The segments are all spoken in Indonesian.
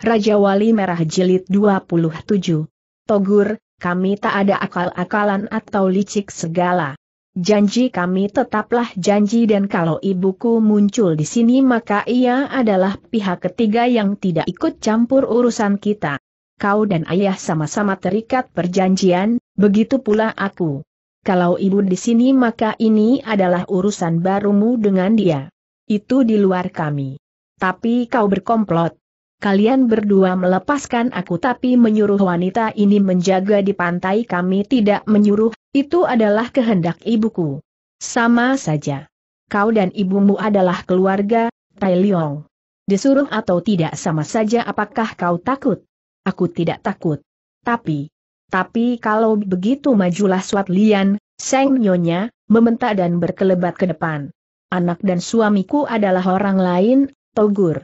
Raja Wali Merah Jilid 27. Togur, kami tak ada akal-akalan atau licik segala. Janji kami tetaplah janji dan kalau ibuku muncul di sini maka ia adalah pihak ketiga yang tidak ikut campur urusan kita. Kau dan ayah sama-sama terikat perjanjian, begitu pula aku. Kalau ibu di sini maka ini adalah urusan barumu dengan dia. Itu di luar kami. Tapi kau berkomplot kalian berdua melepaskan aku tapi menyuruh wanita ini menjaga di pantai kami tidak menyuruh, itu adalah kehendak ibuku. Sama saja. Kau dan ibumu adalah keluarga, Tai Leong. Disuruh atau tidak sama saja apakah kau takut? Aku tidak takut. Tapi, tapi kalau begitu majulah Suat Lian, Seng Nyonya, membentak dan berkelebat ke depan. Anak dan suamiku adalah orang lain, Togur.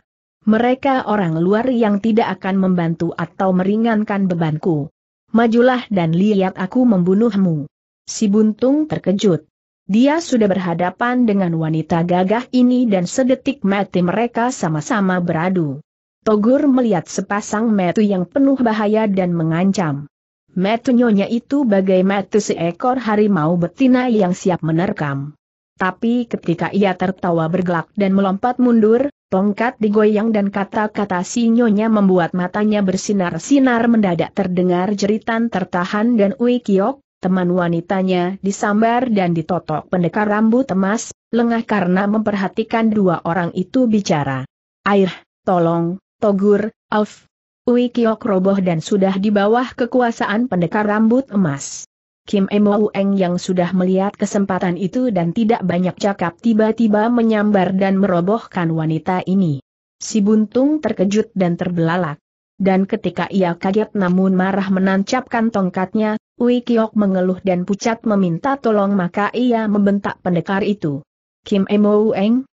Mereka orang luar yang tidak akan membantu atau meringankan bebanku. Majulah dan lihat aku membunuhmu. Si Buntung terkejut. Dia sudah berhadapan dengan wanita gagah ini dan sedetik mati mereka sama-sama beradu. Togur melihat sepasang metu yang penuh bahaya dan mengancam. Metu nyonya itu bagai metu seekor harimau betina yang siap menerkam. Tapi ketika ia tertawa bergelak dan melompat mundur, Tongkat digoyang dan kata-kata sinyonya membuat matanya bersinar-sinar mendadak terdengar jeritan tertahan dan Ui Kiok, teman wanitanya disambar dan ditotok pendekar rambut emas, lengah karena memperhatikan dua orang itu bicara. Air, tolong, togur, of. Ui Kiok roboh dan sudah di bawah kekuasaan pendekar rambut emas. Kim Emo yang sudah melihat kesempatan itu dan tidak banyak cakap tiba-tiba menyambar dan merobohkan wanita ini. Si buntung terkejut dan terbelalak. Dan ketika ia kaget namun marah menancapkan tongkatnya, Wei Kiok mengeluh dan pucat meminta tolong maka ia membentak pendekar itu. Kim Emo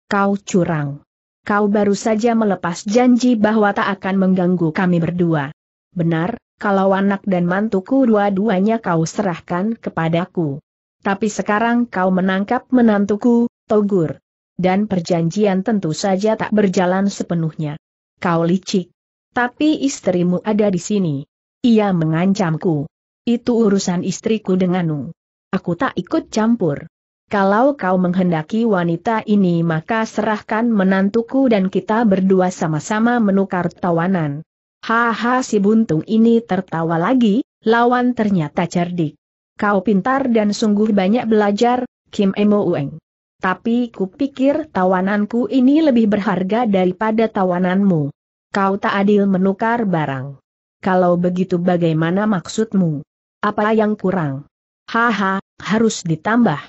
kau curang. Kau baru saja melepas janji bahwa tak akan mengganggu kami berdua. Benar, kalau anak dan mantuku dua-duanya kau serahkan kepadaku. Tapi sekarang kau menangkap menantuku, Togur. Dan perjanjian tentu saja tak berjalan sepenuhnya. Kau licik. Tapi istrimu ada di sini. Ia mengancamku. Itu urusan istriku denganmu. Aku tak ikut campur. Kalau kau menghendaki wanita ini maka serahkan menantuku dan kita berdua sama-sama menukar tawanan. Haha si buntung ini tertawa lagi, lawan ternyata cerdik. Kau pintar dan sungguh banyak belajar, Kim Emo Ueng. Tapi kupikir tawananku ini lebih berharga daripada tawananmu. Kau tak adil menukar barang. Kalau begitu bagaimana maksudmu? Apa yang kurang? Haha, harus ditambah.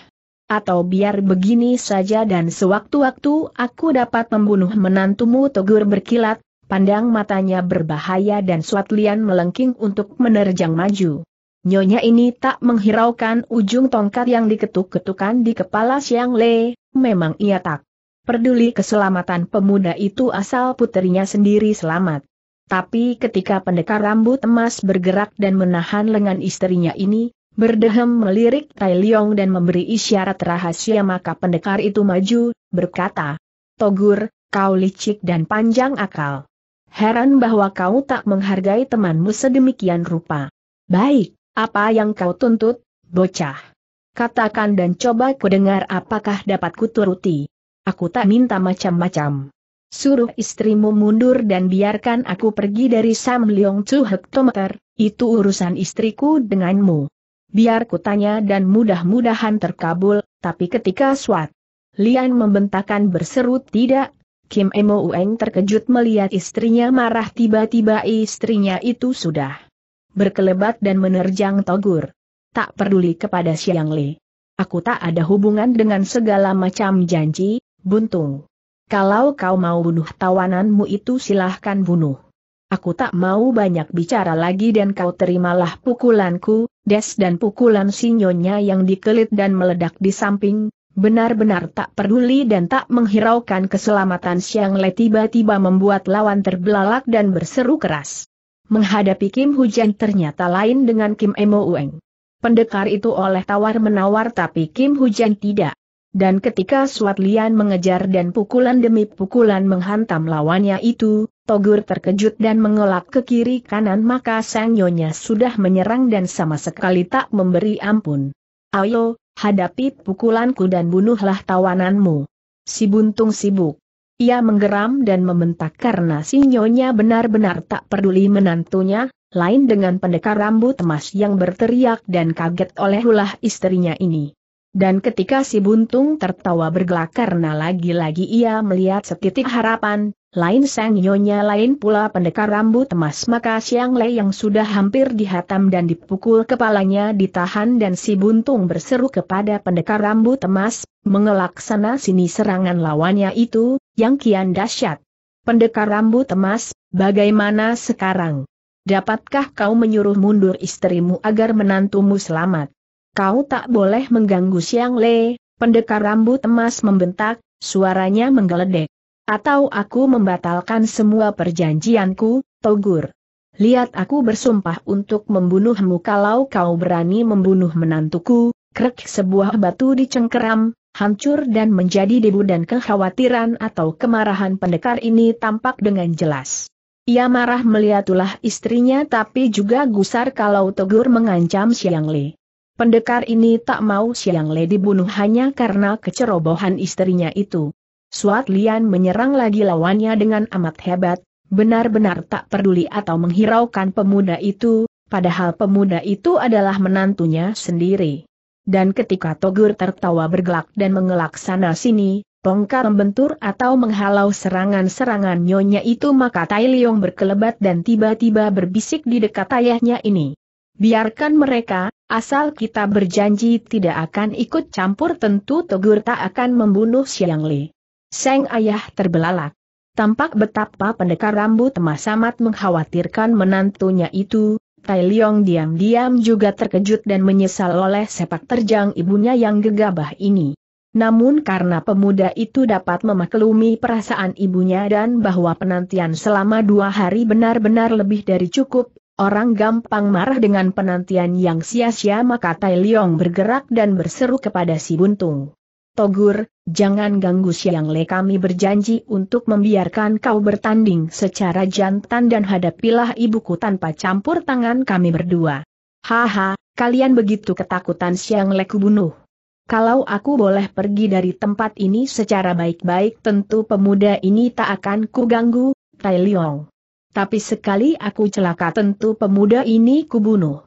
Atau biar begini saja dan sewaktu-waktu aku dapat membunuh menantumu Togur berkilat, pandang matanya berbahaya dan Swatlian melengking untuk menerjang maju. Nyonya ini tak menghiraukan ujung tongkat yang diketuk-ketukan di kepala Siang Le, memang ia tak peduli keselamatan pemuda itu asal puterinya sendiri selamat. Tapi ketika pendekar rambut emas bergerak dan menahan lengan istrinya ini, berdehem melirik Tai Liong dan memberi isyarat rahasia maka pendekar itu maju, berkata, Togur, kau licik dan panjang akal. Heran bahwa kau tak menghargai temanmu sedemikian rupa. Baik, apa yang kau tuntut, bocah? Katakan dan coba dengar apakah dapat kuturuti. Aku tak minta macam-macam. Suruh istrimu mundur dan biarkan aku pergi dari Sam Leong Chu hektometer, itu urusan istriku denganmu. Biar kutanya dan mudah-mudahan terkabul, tapi ketika Swat Lian membentakan berseru tidak, Kim Emo Ueng terkejut melihat istrinya marah tiba-tiba istrinya itu sudah berkelebat dan menerjang Togur. Tak peduli kepada Siang Li. Aku tak ada hubungan dengan segala macam janji, buntung. Kalau kau mau bunuh tawananmu itu silahkan bunuh. Aku tak mau banyak bicara lagi dan kau terimalah pukulanku, des dan pukulan sinyonya yang dikelit dan meledak di samping, Benar-benar tak peduli dan tak menghiraukan keselamatan Siang Le tiba-tiba membuat lawan terbelalak dan berseru keras. Menghadapi Kim Hujan ternyata lain dengan Kim Emo Ueng. Pendekar itu oleh tawar-menawar tapi Kim Hujan tidak. Dan ketika Suat Lian mengejar dan pukulan demi pukulan menghantam lawannya itu, Togur terkejut dan mengelak ke kiri kanan maka Sang Nyonya sudah menyerang dan sama sekali tak memberi ampun. Ayo, hadapi pukulanku dan bunuhlah tawananmu. Si buntung sibuk. Ia menggeram dan membentak karena si nyonya benar-benar tak peduli menantunya, lain dengan pendekar rambut emas yang berteriak dan kaget oleh ulah istrinya ini. Dan ketika si buntung tertawa bergelak karena lagi-lagi ia melihat setitik harapan, lain sang nyonya lain pula pendekar rambut emas maka Siang Le yang sudah hampir dihatam dan dipukul kepalanya ditahan dan si buntung berseru kepada pendekar rambut emas, mengelak sana sini serangan lawannya itu, yang kian dahsyat. Pendekar rambut emas, bagaimana sekarang? Dapatkah kau menyuruh mundur istrimu agar menantumu selamat? Kau tak boleh mengganggu Siang Le, pendekar rambut emas membentak, suaranya menggeledek. Atau aku membatalkan semua perjanjianku, Togur. Lihat aku bersumpah untuk membunuhmu kalau kau berani membunuh menantuku, krek sebuah batu dicengkeram, hancur dan menjadi debu dan kekhawatiran atau kemarahan pendekar ini tampak dengan jelas. Ia marah melihat istrinya tapi juga gusar kalau Togur mengancam Siang Le. Pendekar ini tak mau Siang Le dibunuh hanya karena kecerobohan istrinya itu. Suat Lian menyerang lagi lawannya dengan amat hebat, benar-benar tak peduli atau menghiraukan pemuda itu, padahal pemuda itu adalah menantunya sendiri. Dan ketika Togur tertawa bergelak dan mengelak sana sini, tongkat membentur atau menghalau serangan-serangan nyonya itu maka Tai Leong berkelebat dan tiba-tiba berbisik di dekat ayahnya ini. Biarkan mereka, asal kita berjanji tidak akan ikut campur tentu Togur tak akan membunuh Xiang Li. Seng ayah terbelalak. Tampak betapa pendekar rambut emas amat mengkhawatirkan menantunya itu, Tai Leong diam-diam juga terkejut dan menyesal oleh sepak terjang ibunya yang gegabah ini. Namun karena pemuda itu dapat memaklumi perasaan ibunya dan bahwa penantian selama dua hari benar-benar lebih dari cukup, orang gampang marah dengan penantian yang sia-sia maka Tai Leong bergerak dan berseru kepada si Buntung. Togur, jangan ganggu Siang Le kami berjanji untuk membiarkan kau bertanding secara jantan dan hadapilah ibuku tanpa campur tangan kami berdua. Haha, kalian begitu ketakutan Siang Le kubunuh. Kalau aku boleh pergi dari tempat ini secara baik-baik tentu pemuda ini tak akan kuganggu, Tai Leong. Tapi sekali aku celaka tentu pemuda ini kubunuh.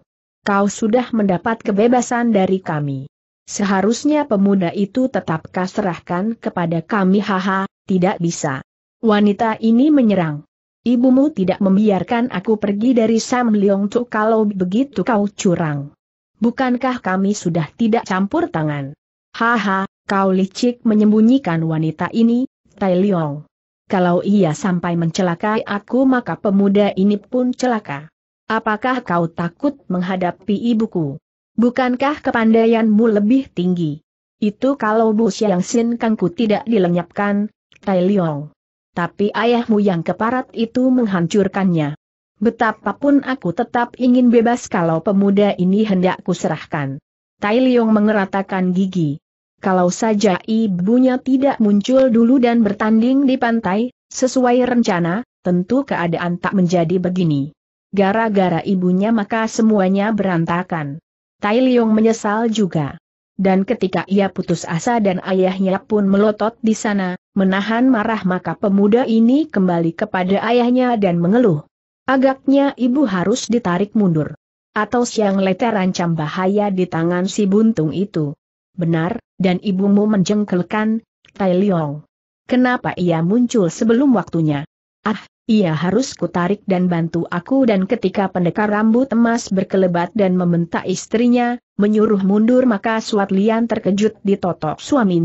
Kau sudah mendapat kebebasan dari kami. Seharusnya pemuda itu tetap kaserahkan kepada kami haha, tidak bisa. Wanita ini menyerang. Ibumu tidak membiarkan aku pergi dari Sam Leong Tuk kalau begitu kau curang. Bukankah kami sudah tidak campur tangan? Haha, kau licik menyembunyikan wanita ini, Tai Leong. Kalau ia sampai mencelakai aku maka pemuda ini pun celaka. Apakah kau takut menghadapi ibuku? Bukankah kepandaianmu lebih tinggi? Itu kalau Bu Xiang Sin Kangku tidak dilenyapkan, Tai Liong. Tapi ayahmu yang keparat itu menghancurkannya. Betapapun aku tetap ingin bebas kalau pemuda ini hendak kuserahkan. Tai Liong mengeratakan gigi. Kalau saja ibunya tidak muncul dulu dan bertanding di pantai, sesuai rencana, tentu keadaan tak menjadi begini. Gara-gara ibunya maka semuanya berantakan. Tai Leong menyesal juga. Dan ketika ia putus asa dan ayahnya pun melotot di sana, menahan marah maka pemuda ini kembali kepada ayahnya dan mengeluh. Agaknya ibu harus ditarik mundur. Atau siang leterancam bahaya di tangan si buntung itu. Benar, dan ibumu menjengkelkan, Tai Leong. Kenapa ia muncul sebelum waktunya? Ah, ia harus kutarik dan bantu aku dan ketika pendekar rambut emas berkelebat dan membentak istrinya, menyuruh mundur maka Suat Lian terkejut ditotok suami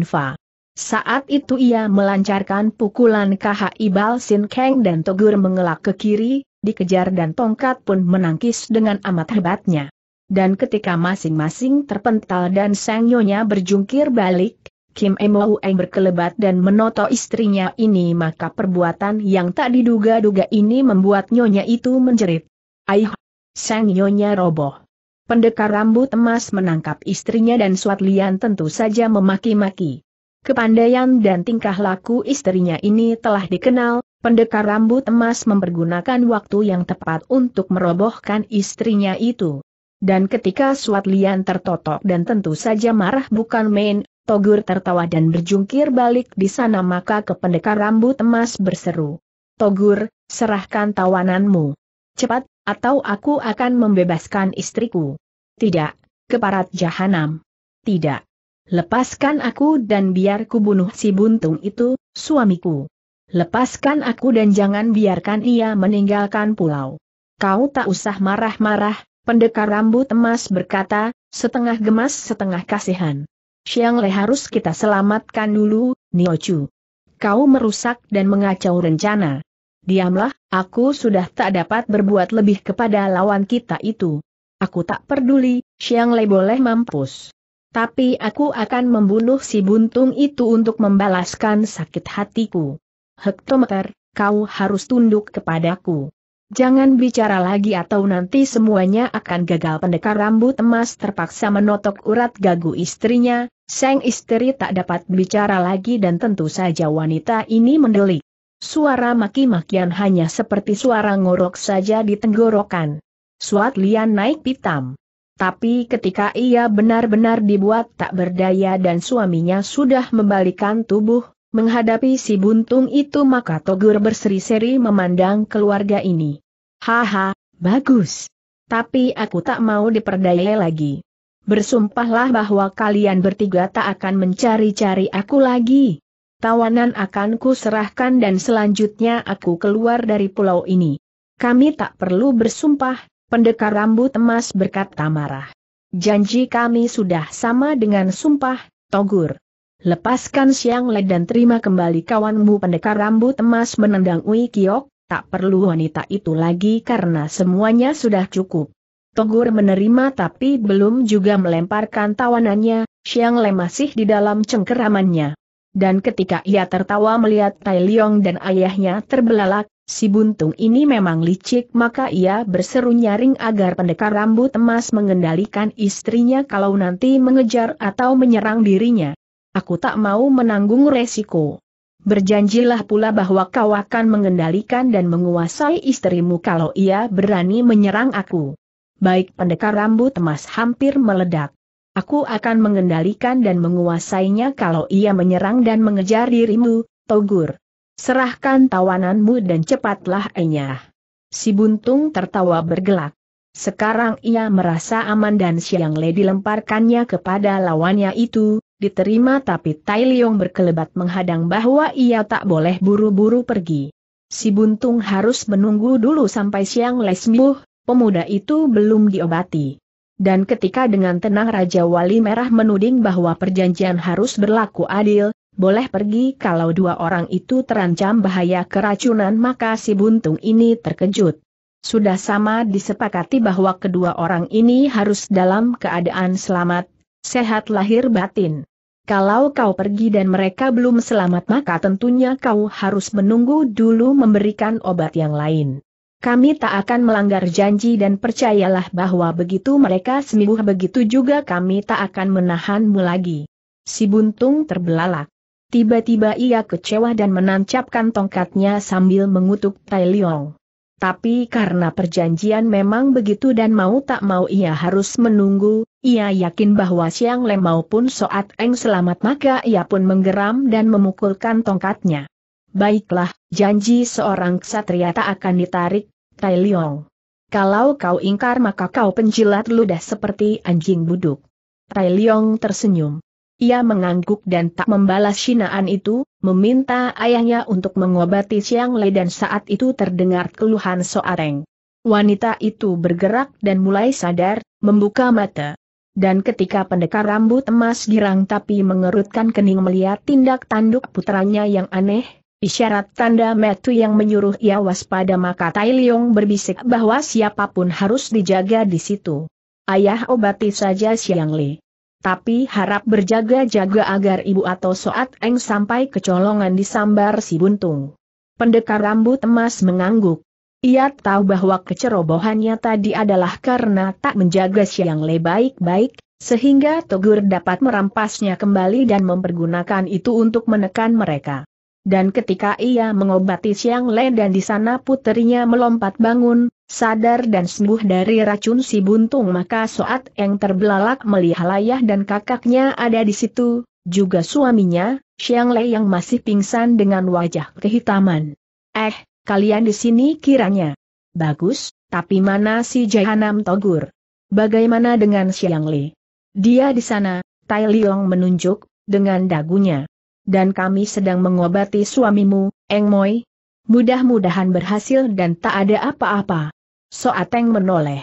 Saat itu ia melancarkan pukulan KHI Ibal Sin Kang dan Togur mengelak ke kiri, dikejar dan tongkat pun menangkis dengan amat hebatnya. Dan ketika masing-masing terpental dan sang berjungkir balik, Kim Emo Eng berkelebat dan menoto istrinya ini maka perbuatan yang tak diduga-duga ini membuat nyonya itu menjerit. Aih! Sang nyonya roboh. Pendekar rambut emas menangkap istrinya dan Suat Lian tentu saja memaki-maki. Kepandaian dan tingkah laku istrinya ini telah dikenal, pendekar rambut emas mempergunakan waktu yang tepat untuk merobohkan istrinya itu. Dan ketika Suat Lian tertotok dan tentu saja marah bukan main, Togur tertawa dan berjungkir balik di sana maka ke pendekar rambut emas berseru. Togur, serahkan tawananmu. Cepat, atau aku akan membebaskan istriku. Tidak, keparat jahanam. Tidak. Lepaskan aku dan biar ku bunuh si buntung itu, suamiku. Lepaskan aku dan jangan biarkan ia meninggalkan pulau. Kau tak usah marah-marah, pendekar rambut emas berkata, setengah gemas setengah kasihan. Xiang Le harus kita selamatkan dulu, Chu. Kau merusak dan mengacau rencana. Diamlah, aku sudah tak dapat berbuat lebih kepada lawan kita itu. Aku tak peduli, Xiang Le boleh mampus. Tapi aku akan membunuh si buntung itu untuk membalaskan sakit hatiku. Hektometer, kau harus tunduk kepadaku. Jangan bicara lagi atau nanti semuanya akan gagal pendekar rambut emas terpaksa menotok urat gagu istrinya, sang istri tak dapat bicara lagi dan tentu saja wanita ini mendelik. Suara maki-makian hanya seperti suara ngorok saja di tenggorokan. Suat Lian naik pitam. Tapi ketika ia benar-benar dibuat tak berdaya dan suaminya sudah membalikan tubuh, Menghadapi si buntung itu maka Togur berseri-seri memandang keluarga ini. Haha, bagus. Tapi aku tak mau diperdaya lagi. Bersumpahlah bahwa kalian bertiga tak akan mencari-cari aku lagi. Tawanan akan serahkan dan selanjutnya aku keluar dari pulau ini. Kami tak perlu bersumpah, pendekar rambut emas berkata marah. Janji kami sudah sama dengan sumpah, Togur. Lepaskan Siang Le dan terima kembali kawanmu pendekar rambut emas menendang Ui Kiok, tak perlu wanita itu lagi karena semuanya sudah cukup. Togur menerima tapi belum juga melemparkan tawanannya, Siang Le masih di dalam cengkeramannya. Dan ketika ia tertawa melihat Tai Leong dan ayahnya terbelalak, si buntung ini memang licik maka ia berseru nyaring agar pendekar rambut emas mengendalikan istrinya kalau nanti mengejar atau menyerang dirinya aku tak mau menanggung resiko. Berjanjilah pula bahwa kau akan mengendalikan dan menguasai istrimu kalau ia berani menyerang aku. Baik pendekar rambut emas hampir meledak. Aku akan mengendalikan dan menguasainya kalau ia menyerang dan mengejar dirimu, Togur. Serahkan tawananmu dan cepatlah enyah. Si buntung tertawa bergelak. Sekarang ia merasa aman dan siang Lady lemparkannya kepada lawannya itu, diterima tapi Tai Liong berkelebat menghadang bahwa ia tak boleh buru-buru pergi. Si Buntung harus menunggu dulu sampai siang lesmuh, pemuda itu belum diobati. Dan ketika dengan tenang Raja Wali Merah menuding bahwa perjanjian harus berlaku adil, boleh pergi kalau dua orang itu terancam bahaya keracunan maka si Buntung ini terkejut. Sudah sama disepakati bahwa kedua orang ini harus dalam keadaan selamat, sehat lahir batin. Kalau kau pergi dan mereka belum selamat maka tentunya kau harus menunggu dulu memberikan obat yang lain. Kami tak akan melanggar janji dan percayalah bahwa begitu mereka sembuh begitu juga kami tak akan menahanmu lagi. Si buntung terbelalak. Tiba-tiba ia kecewa dan menancapkan tongkatnya sambil mengutuk Tai Leong. Tapi karena perjanjian memang begitu dan mau tak mau ia harus menunggu, ia yakin bahwa Siang Le maupun Soat Eng selamat maka ia pun menggeram dan memukulkan tongkatnya. Baiklah, janji seorang ksatria tak akan ditarik, Tai Leong. Kalau kau ingkar maka kau penjilat ludah seperti anjing buduk. Tai Leong tersenyum. Ia mengangguk dan tak membalas sinaan itu, meminta ayahnya untuk mengobati Siang Le dan saat itu terdengar keluhan Soareng. Wanita itu bergerak dan mulai sadar, membuka mata. Dan ketika pendekar rambut emas girang tapi mengerutkan kening melihat tindak tanduk putranya yang aneh, Isyarat tanda metu yang menyuruh ia waspada maka Tai Leong berbisik bahwa siapapun harus dijaga di situ. Ayah obati saja Siang Li. Tapi harap berjaga-jaga agar ibu atau soat eng sampai kecolongan di sambar si buntung. Pendekar rambut emas mengangguk. Ia tahu bahwa kecerobohannya tadi adalah karena tak menjaga siang le baik-baik, sehingga Togur dapat merampasnya kembali dan mempergunakan itu untuk menekan mereka. Dan ketika ia mengobati Siang Le dan di sana puterinya melompat bangun, sadar dan sembuh dari racun si buntung maka Soat yang terbelalak melihat Layah dan kakaknya ada di situ, juga suaminya, Xiang Lei yang masih pingsan dengan wajah kehitaman. Eh, kalian di sini kiranya. Bagus, tapi mana si Jahanam Togur? Bagaimana dengan Xiang Lei? Dia di sana, Tai Liong menunjuk, dengan dagunya. Dan kami sedang mengobati suamimu, Eng Moi. Mudah-mudahan berhasil dan tak ada apa-apa. Soateng menoleh.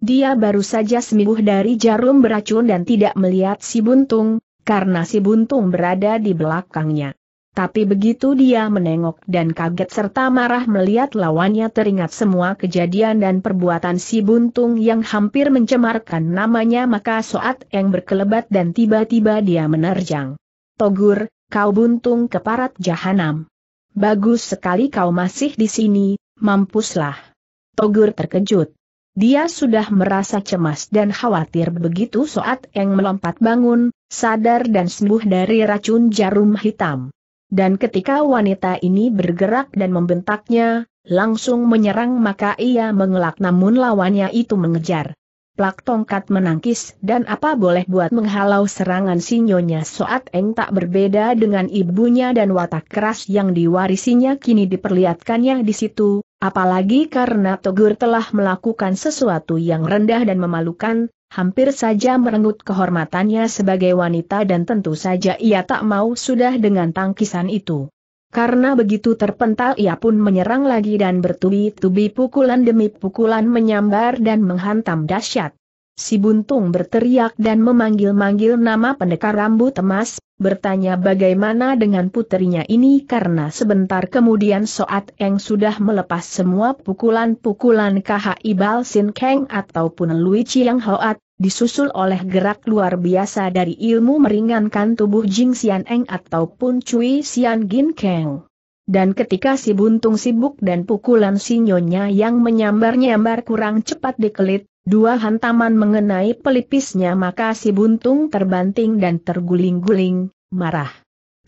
Dia baru saja sembuh dari jarum beracun dan tidak melihat si buntung, karena si buntung berada di belakangnya. Tapi begitu dia menengok dan kaget serta marah melihat lawannya teringat semua kejadian dan perbuatan si buntung yang hampir mencemarkan namanya maka soat yang berkelebat dan tiba-tiba dia menerjang. Togur, kau buntung keparat jahanam. Bagus sekali kau masih di sini, mampuslah. Togur terkejut. Dia sudah merasa cemas dan khawatir begitu Soat Eng melompat bangun, sadar dan sembuh dari racun jarum hitam. Dan ketika wanita ini bergerak dan membentaknya, langsung menyerang maka ia mengelak namun lawannya itu mengejar. Plak tongkat menangkis dan apa boleh buat menghalau serangan sinyonya Soat Eng tak berbeda dengan ibunya dan watak keras yang diwarisinya kini diperlihatkannya di situ, Apalagi karena Togur telah melakukan sesuatu yang rendah dan memalukan, hampir saja merenggut kehormatannya sebagai wanita dan tentu saja ia tak mau sudah dengan tangkisan itu. Karena begitu terpental ia pun menyerang lagi dan bertubi-tubi pukulan demi pukulan menyambar dan menghantam dahsyat. Si Buntung berteriak dan memanggil-manggil nama pendekar rambut emas, bertanya bagaimana dengan putrinya ini karena sebentar kemudian Soat Eng sudah melepas semua pukulan-pukulan Ibal Sin Keng ataupun Lui Chiang Hoat, disusul oleh gerak luar biasa dari ilmu meringankan tubuh Jing Xian Eng ataupun Cui Xian Gin Keng. Dan ketika si buntung sibuk dan pukulan sinyonya yang menyambar-nyambar kurang cepat dikelit, dua hantaman mengenai pelipisnya maka si buntung terbanting dan terguling-guling, marah.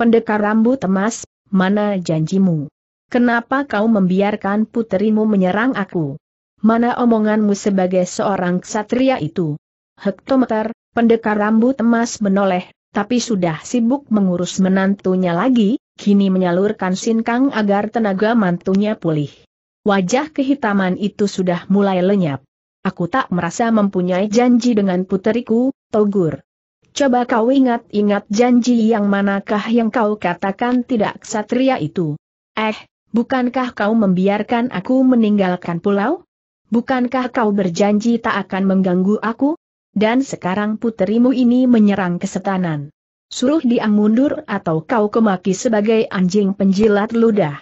Pendekar rambut emas, mana janjimu? Kenapa kau membiarkan puterimu menyerang aku? Mana omonganmu sebagai seorang ksatria itu? Hektometer, pendekar rambut emas menoleh, tapi sudah sibuk mengurus menantunya lagi, kini menyalurkan sinkang agar tenaga mantunya pulih. Wajah kehitaman itu sudah mulai lenyap. Aku tak merasa mempunyai janji dengan puteriku, Togur. Coba kau ingat-ingat janji yang manakah yang kau katakan tidak ksatria itu. Eh, bukankah kau membiarkan aku meninggalkan pulau? Bukankah kau berjanji tak akan mengganggu aku? Dan sekarang puterimu ini menyerang kesetanan suruh dia mundur atau kau kemaki sebagai anjing penjilat ludah.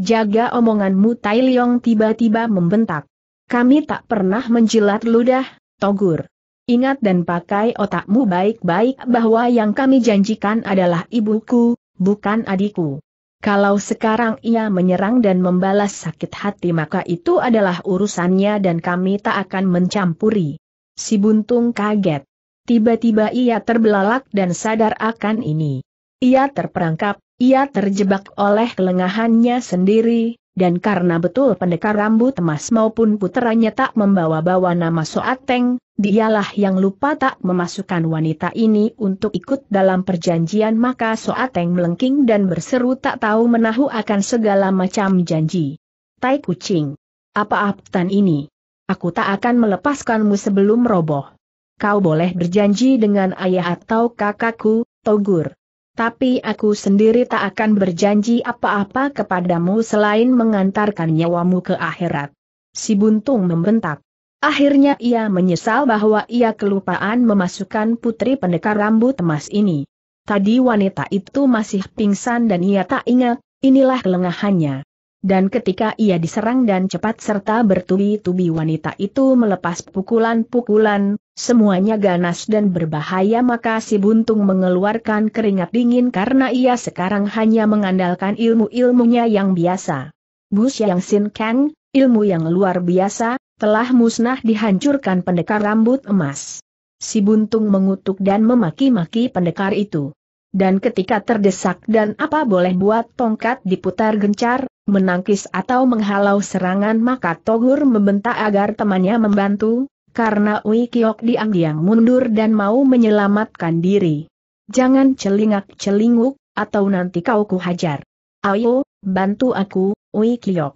Jaga omonganmu Tai Liong tiba-tiba membentak. Kami tak pernah menjilat ludah, Togur. Ingat dan pakai otakmu baik-baik bahwa yang kami janjikan adalah ibuku, bukan adikku. Kalau sekarang ia menyerang dan membalas sakit hati maka itu adalah urusannya dan kami tak akan mencampuri. Si Buntung kaget. Tiba-tiba ia terbelalak dan sadar akan ini. Ia terperangkap, ia terjebak oleh kelengahannya sendiri, dan karena betul pendekar rambut emas maupun puteranya tak membawa-bawa nama Soateng, dialah yang lupa tak memasukkan wanita ini untuk ikut dalam perjanjian maka Soateng melengking dan berseru tak tahu menahu akan segala macam janji. Tai kucing. Apa aptan ini? Aku tak akan melepaskanmu sebelum roboh kau boleh berjanji dengan ayah atau kakakku, Togur. Tapi aku sendiri tak akan berjanji apa-apa kepadamu selain mengantarkan nyawamu ke akhirat. Si Buntung membentak. Akhirnya ia menyesal bahwa ia kelupaan memasukkan putri pendekar rambut emas ini. Tadi wanita itu masih pingsan dan ia tak ingat, inilah kelengahannya. Dan ketika ia diserang dan cepat serta bertubi-tubi wanita itu melepas pukulan-pukulan, semuanya ganas dan berbahaya maka si buntung mengeluarkan keringat dingin karena ia sekarang hanya mengandalkan ilmu-ilmunya yang biasa. Bus yang Sin Kang, ilmu yang luar biasa, telah musnah dihancurkan pendekar rambut emas. Si buntung mengutuk dan memaki-maki pendekar itu. Dan ketika terdesak dan apa boleh buat tongkat diputar gencar, menangkis atau menghalau serangan maka Togur membentak agar temannya membantu, karena Ui Kiok diang-diang mundur dan mau menyelamatkan diri. Jangan celingak-celinguk, atau nanti kau kuhajar. Ayo, bantu aku, Ui Kiok.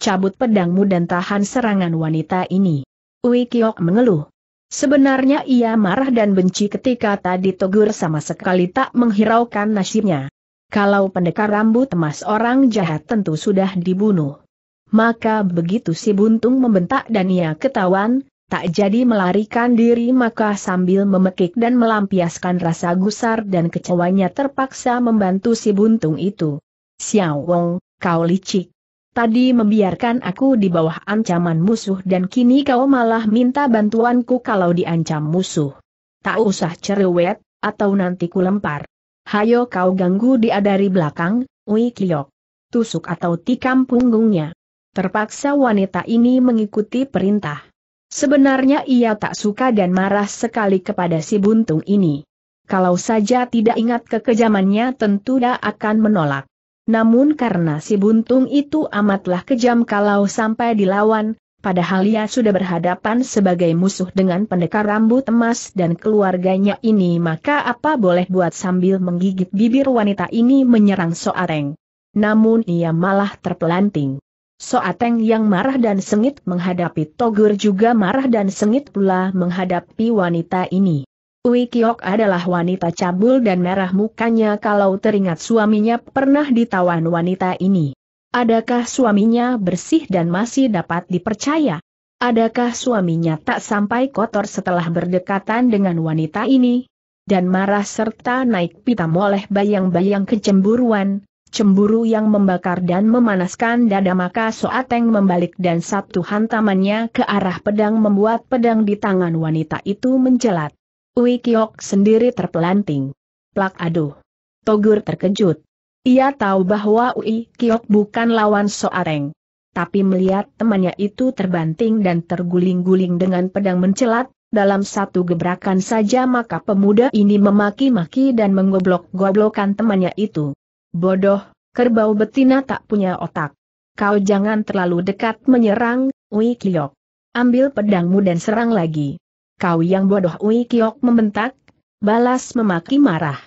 Cabut pedangmu dan tahan serangan wanita ini. Ui Kiok mengeluh. Sebenarnya ia marah dan benci ketika tadi Tegur sama sekali tak menghiraukan nasibnya. Kalau pendekar rambut emas orang jahat tentu sudah dibunuh. Maka begitu si buntung membentak dan ia ketahuan, tak jadi melarikan diri maka sambil memekik dan melampiaskan rasa gusar dan kecewanya terpaksa membantu si buntung itu. Xiao Wong, kau licik. Tadi membiarkan aku di bawah ancaman musuh dan kini kau malah minta bantuanku kalau diancam musuh. Tak usah cerewet, atau nanti ku lempar. Hayo kau ganggu dia dari belakang, ui kiyok. Tusuk atau tikam punggungnya. Terpaksa wanita ini mengikuti perintah. Sebenarnya ia tak suka dan marah sekali kepada si buntung ini. Kalau saja tidak ingat kekejamannya tentu dia akan menolak. Namun karena si buntung itu amatlah kejam kalau sampai dilawan, padahal ia sudah berhadapan sebagai musuh dengan pendekar rambut emas dan keluarganya ini maka apa boleh buat sambil menggigit bibir wanita ini menyerang Soareng. Namun ia malah terpelanting. Soateng yang marah dan sengit menghadapi Togur juga marah dan sengit pula menghadapi wanita ini. Ui Kiok adalah wanita cabul dan merah mukanya kalau teringat suaminya pernah ditawan wanita ini. Adakah suaminya bersih dan masih dapat dipercaya? Adakah suaminya tak sampai kotor setelah berdekatan dengan wanita ini? Dan marah serta naik pitam oleh bayang-bayang kecemburuan, cemburu yang membakar dan memanaskan dada maka Soateng membalik dan satu hantamannya ke arah pedang membuat pedang di tangan wanita itu menjelat. Ui Kiok sendiri terpelanting. Plak aduh. Togur terkejut. Ia tahu bahwa Ui Kiok bukan lawan Soateng. Tapi melihat temannya itu terbanting dan terguling-guling dengan pedang mencelat, dalam satu gebrakan saja maka pemuda ini memaki-maki dan menggoblok-goblokan temannya itu. Bodoh, kerbau betina tak punya otak. Kau jangan terlalu dekat menyerang, Ui Kiok. Ambil pedangmu dan serang lagi. Kau yang bodoh Ui Kiok membentak, balas memaki marah.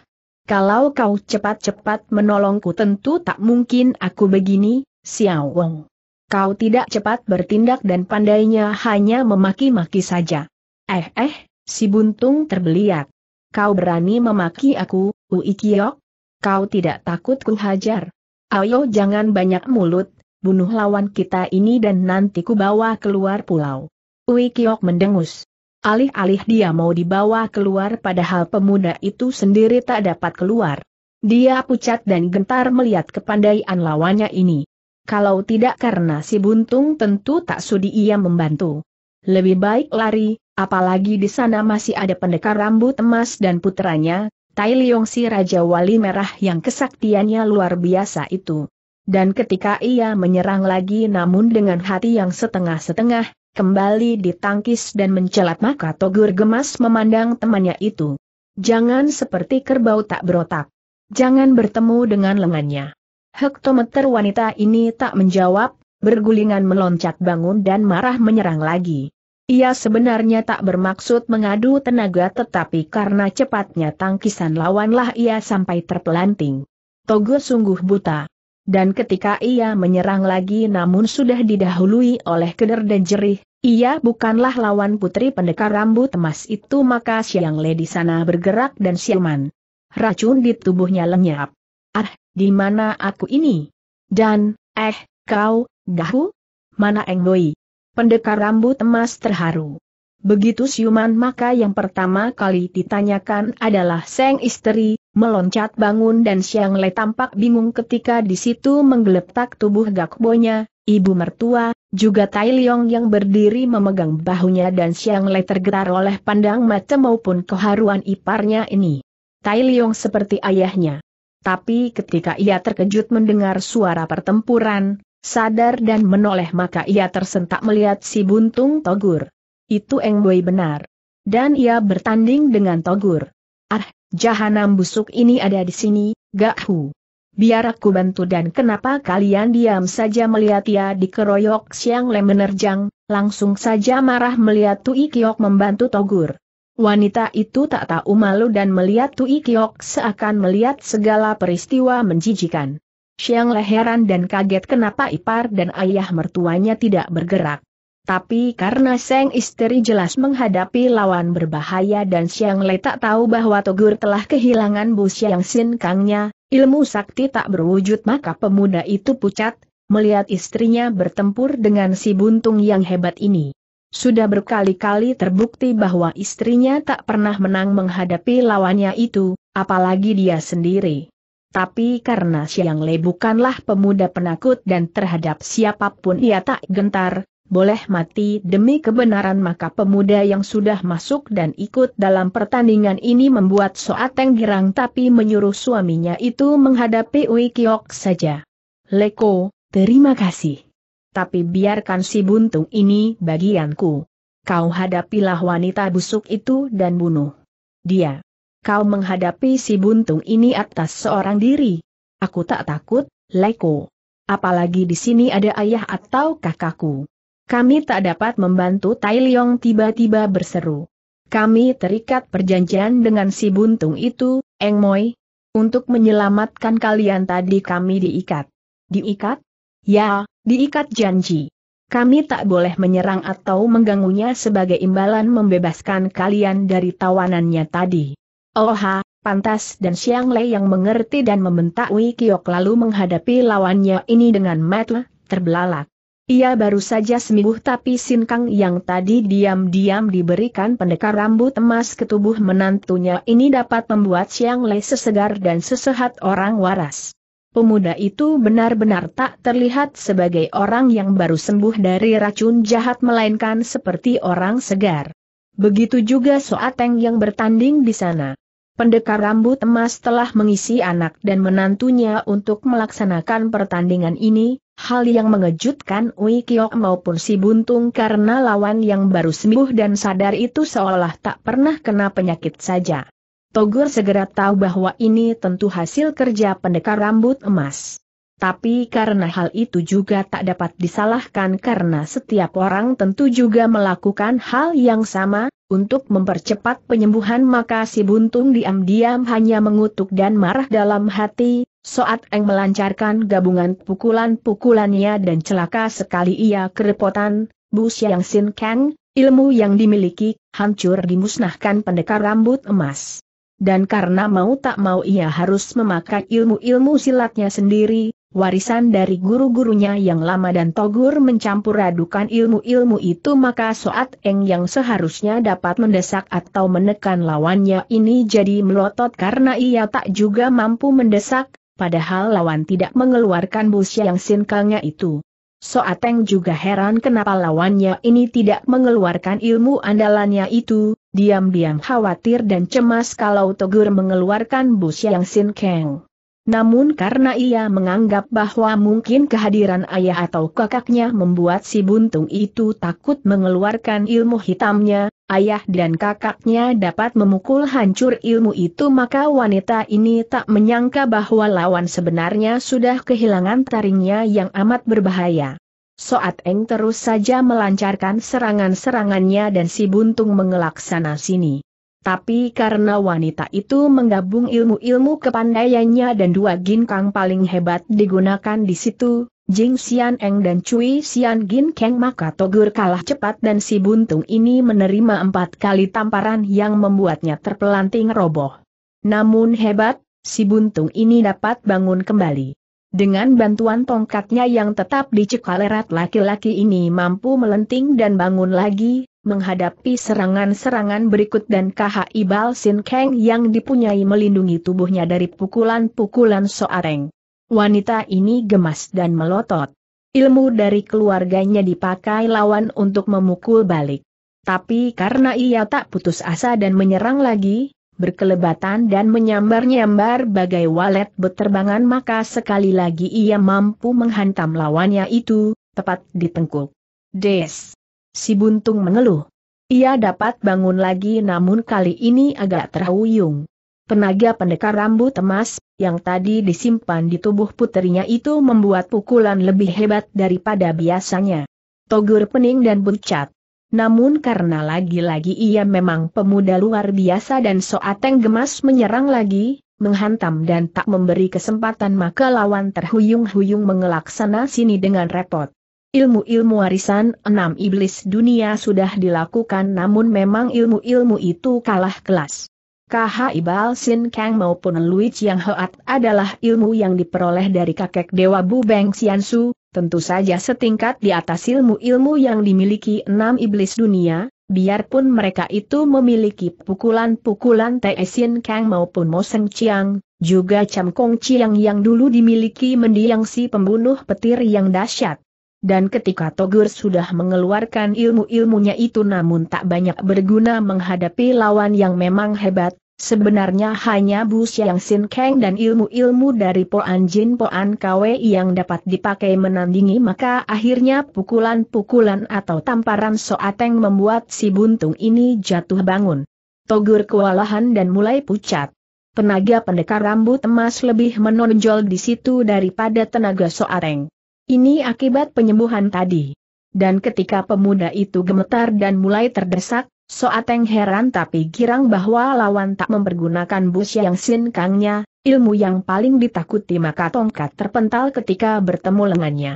Kalau kau cepat-cepat menolongku tentu tak mungkin aku begini, Xiao Wong. Kau tidak cepat bertindak dan pandainya hanya memaki-maki saja. Eh eh, si buntung terbeliak. Kau berani memaki aku, Ui Kiok? Kau tidak takut ku hajar? Ayo jangan banyak mulut, bunuh lawan kita ini dan nanti ku bawa keluar pulau. Ui Kiok mendengus. Alih-alih dia mau dibawa keluar padahal pemuda itu sendiri tak dapat keluar. Dia pucat dan gentar melihat kepandaian lawannya ini. Kalau tidak karena si buntung tentu tak sudi ia membantu. Lebih baik lari, apalagi di sana masih ada pendekar rambut emas dan putranya, Tai Liong si Raja Wali Merah yang kesaktiannya luar biasa itu. Dan ketika ia menyerang lagi namun dengan hati yang setengah-setengah, kembali ditangkis dan mencelat maka Togur gemas memandang temannya itu. Jangan seperti kerbau tak berotak. Jangan bertemu dengan lengannya. Hektometer wanita ini tak menjawab, bergulingan meloncat bangun dan marah menyerang lagi. Ia sebenarnya tak bermaksud mengadu tenaga tetapi karena cepatnya tangkisan lawanlah ia sampai terpelanting. Togo sungguh buta. Dan ketika ia menyerang lagi namun sudah didahului oleh keder dan jerih, ia bukanlah lawan putri pendekar rambut emas itu maka siang lady sana bergerak dan siaman. Racun di tubuhnya lenyap. Ah, di mana aku ini? Dan, eh, kau, gahu? Mana Engboi? Pendekar rambut emas terharu. Begitu siuman maka yang pertama kali ditanyakan adalah Seng Istri, meloncat bangun dan Siang Le tampak bingung ketika di situ menggeletak tubuh Gakbonya, ibu mertua, juga Tai Liong yang berdiri memegang bahunya dan Siang Le tergetar oleh pandang mata maupun keharuan iparnya ini. Tai Liong seperti ayahnya. Tapi ketika ia terkejut mendengar suara pertempuran, Sadar dan menoleh maka ia tersentak melihat si buntung Togur. Itu Eng benar. Dan ia bertanding dengan Togur. Ah, jahanam busuk ini ada di sini, gak hu. Biar aku bantu dan kenapa kalian diam saja melihat ia dikeroyok siang le menerjang, langsung saja marah melihat Tui Kiok membantu Togur. Wanita itu tak tahu malu dan melihat Tui Kiok seakan melihat segala peristiwa menjijikan. Siang leheran dan kaget kenapa ipar dan ayah mertuanya tidak bergerak. Tapi karena Seng istri jelas menghadapi lawan berbahaya dan Siang Le tak tahu bahwa Togur telah kehilangan Bu Siang Sin Kangnya, ilmu sakti tak berwujud maka pemuda itu pucat, melihat istrinya bertempur dengan si buntung yang hebat ini. Sudah berkali-kali terbukti bahwa istrinya tak pernah menang menghadapi lawannya itu, apalagi dia sendiri tapi karena Siang Le bukanlah pemuda penakut dan terhadap siapapun ia tak gentar, boleh mati demi kebenaran maka pemuda yang sudah masuk dan ikut dalam pertandingan ini membuat Soateng girang tapi menyuruh suaminya itu menghadapi Ui Kiok saja. Leko, terima kasih. Tapi biarkan si buntung ini bagianku. Kau hadapilah wanita busuk itu dan bunuh dia kau menghadapi si buntung ini atas seorang diri. Aku tak takut, Leko. Apalagi di sini ada ayah atau kakakku. Kami tak dapat membantu Tai Leong tiba-tiba berseru. Kami terikat perjanjian dengan si buntung itu, Eng Moi. Untuk menyelamatkan kalian tadi kami diikat. Diikat? Ya, diikat janji. Kami tak boleh menyerang atau mengganggunya sebagai imbalan membebaskan kalian dari tawanannya tadi. Oha, pantas dan Siang Lei yang mengerti dan membentak Wei Kiok lalu menghadapi lawannya ini dengan mata terbelalak. Ia baru saja sembuh tapi Sinkang yang tadi diam-diam diberikan pendekar rambut emas ke tubuh menantunya ini dapat membuat Siang Lei sesegar dan sesehat orang waras. Pemuda itu benar-benar tak terlihat sebagai orang yang baru sembuh dari racun jahat melainkan seperti orang segar. Begitu juga Soateng yang bertanding di sana pendekar rambut emas telah mengisi anak dan menantunya untuk melaksanakan pertandingan ini, hal yang mengejutkan Ui Kiok maupun si Buntung karena lawan yang baru sembuh dan sadar itu seolah tak pernah kena penyakit saja. Togur segera tahu bahwa ini tentu hasil kerja pendekar rambut emas. Tapi karena hal itu juga tak dapat disalahkan karena setiap orang tentu juga melakukan hal yang sama, untuk mempercepat penyembuhan maka si buntung diam-diam hanya mengutuk dan marah dalam hati, Saat Eng melancarkan gabungan pukulan-pukulannya dan celaka sekali ia kerepotan, Bu yang Sin Kang, ilmu yang dimiliki, hancur dimusnahkan pendekar rambut emas. Dan karena mau tak mau ia harus memakai ilmu-ilmu silatnya sendiri, warisan dari guru-gurunya yang lama dan Togur mencampur adukan ilmu-ilmu itu maka Soat Eng yang seharusnya dapat mendesak atau menekan lawannya ini jadi melotot karena ia tak juga mampu mendesak, padahal lawan tidak mengeluarkan busya yang sinkangnya itu. Soat Eng juga heran kenapa lawannya ini tidak mengeluarkan ilmu andalannya itu, diam-diam khawatir dan cemas kalau Togur mengeluarkan busya yang sinkeng. Namun karena ia menganggap bahwa mungkin kehadiran ayah atau kakaknya membuat si buntung itu takut mengeluarkan ilmu hitamnya, ayah dan kakaknya dapat memukul hancur ilmu itu maka wanita ini tak menyangka bahwa lawan sebenarnya sudah kehilangan taringnya yang amat berbahaya. Soat Eng terus saja melancarkan serangan-serangannya dan si buntung mengelak sana sini. Tapi karena wanita itu menggabung ilmu-ilmu kepandaiannya dan dua ginkang paling hebat digunakan di situ, Jing Xian Eng dan Cui Xian Gin Keng maka Togur kalah cepat dan si buntung ini menerima empat kali tamparan yang membuatnya terpelanting roboh. Namun hebat, si buntung ini dapat bangun kembali. Dengan bantuan tongkatnya yang tetap erat laki-laki ini mampu melenting dan bangun lagi, menghadapi serangan-serangan berikut dan KH Ibal Sin Kang yang dipunyai melindungi tubuhnya dari pukulan-pukulan soareng. Wanita ini gemas dan melotot. Ilmu dari keluarganya dipakai lawan untuk memukul balik. Tapi karena ia tak putus asa dan menyerang lagi, berkelebatan dan menyambar-nyambar bagai walet beterbangan maka sekali lagi ia mampu menghantam lawannya itu, tepat di tengkuk. Des! Si buntung mengeluh. Ia dapat bangun lagi namun kali ini agak terhuyung. Tenaga pendekar rambut emas, yang tadi disimpan di tubuh putrinya itu membuat pukulan lebih hebat daripada biasanya. Togur pening dan buncat. Namun karena lagi-lagi ia memang pemuda luar biasa dan Soateng gemas menyerang lagi, menghantam dan tak memberi kesempatan maka lawan terhuyung-huyung mengelak sana sini dengan repot. Ilmu-ilmu warisan enam iblis dunia sudah dilakukan namun memang ilmu-ilmu itu kalah kelas. KH Ibal Sin Kang maupun Lui yang Hoat adalah ilmu yang diperoleh dari kakek Dewa Bu Beng Siansu, tentu saja setingkat di atas ilmu-ilmu yang dimiliki enam iblis dunia, biarpun mereka itu memiliki pukulan-pukulan Taisin Kang maupun Moseng Chiang, juga Cham Kong Chiang yang dulu dimiliki mendiang si pembunuh petir yang dahsyat. Dan ketika Togur sudah mengeluarkan ilmu-ilmunya itu namun tak banyak berguna menghadapi lawan yang memang hebat, Sebenarnya hanya Bu Xiang Sin Kang dan ilmu-ilmu dari Poan Jin Poan Kwe yang dapat dipakai menandingi maka akhirnya pukulan-pukulan atau tamparan Soateng membuat si buntung ini jatuh bangun. Togur kewalahan dan mulai pucat. Tenaga pendekar rambut emas lebih menonjol di situ daripada tenaga Soateng. Ini akibat penyembuhan tadi. Dan ketika pemuda itu gemetar dan mulai terdesak, Soateng heran tapi girang bahwa lawan tak mempergunakan bus yang sinkangnya, ilmu yang paling ditakuti maka tongkat terpental ketika bertemu lengannya.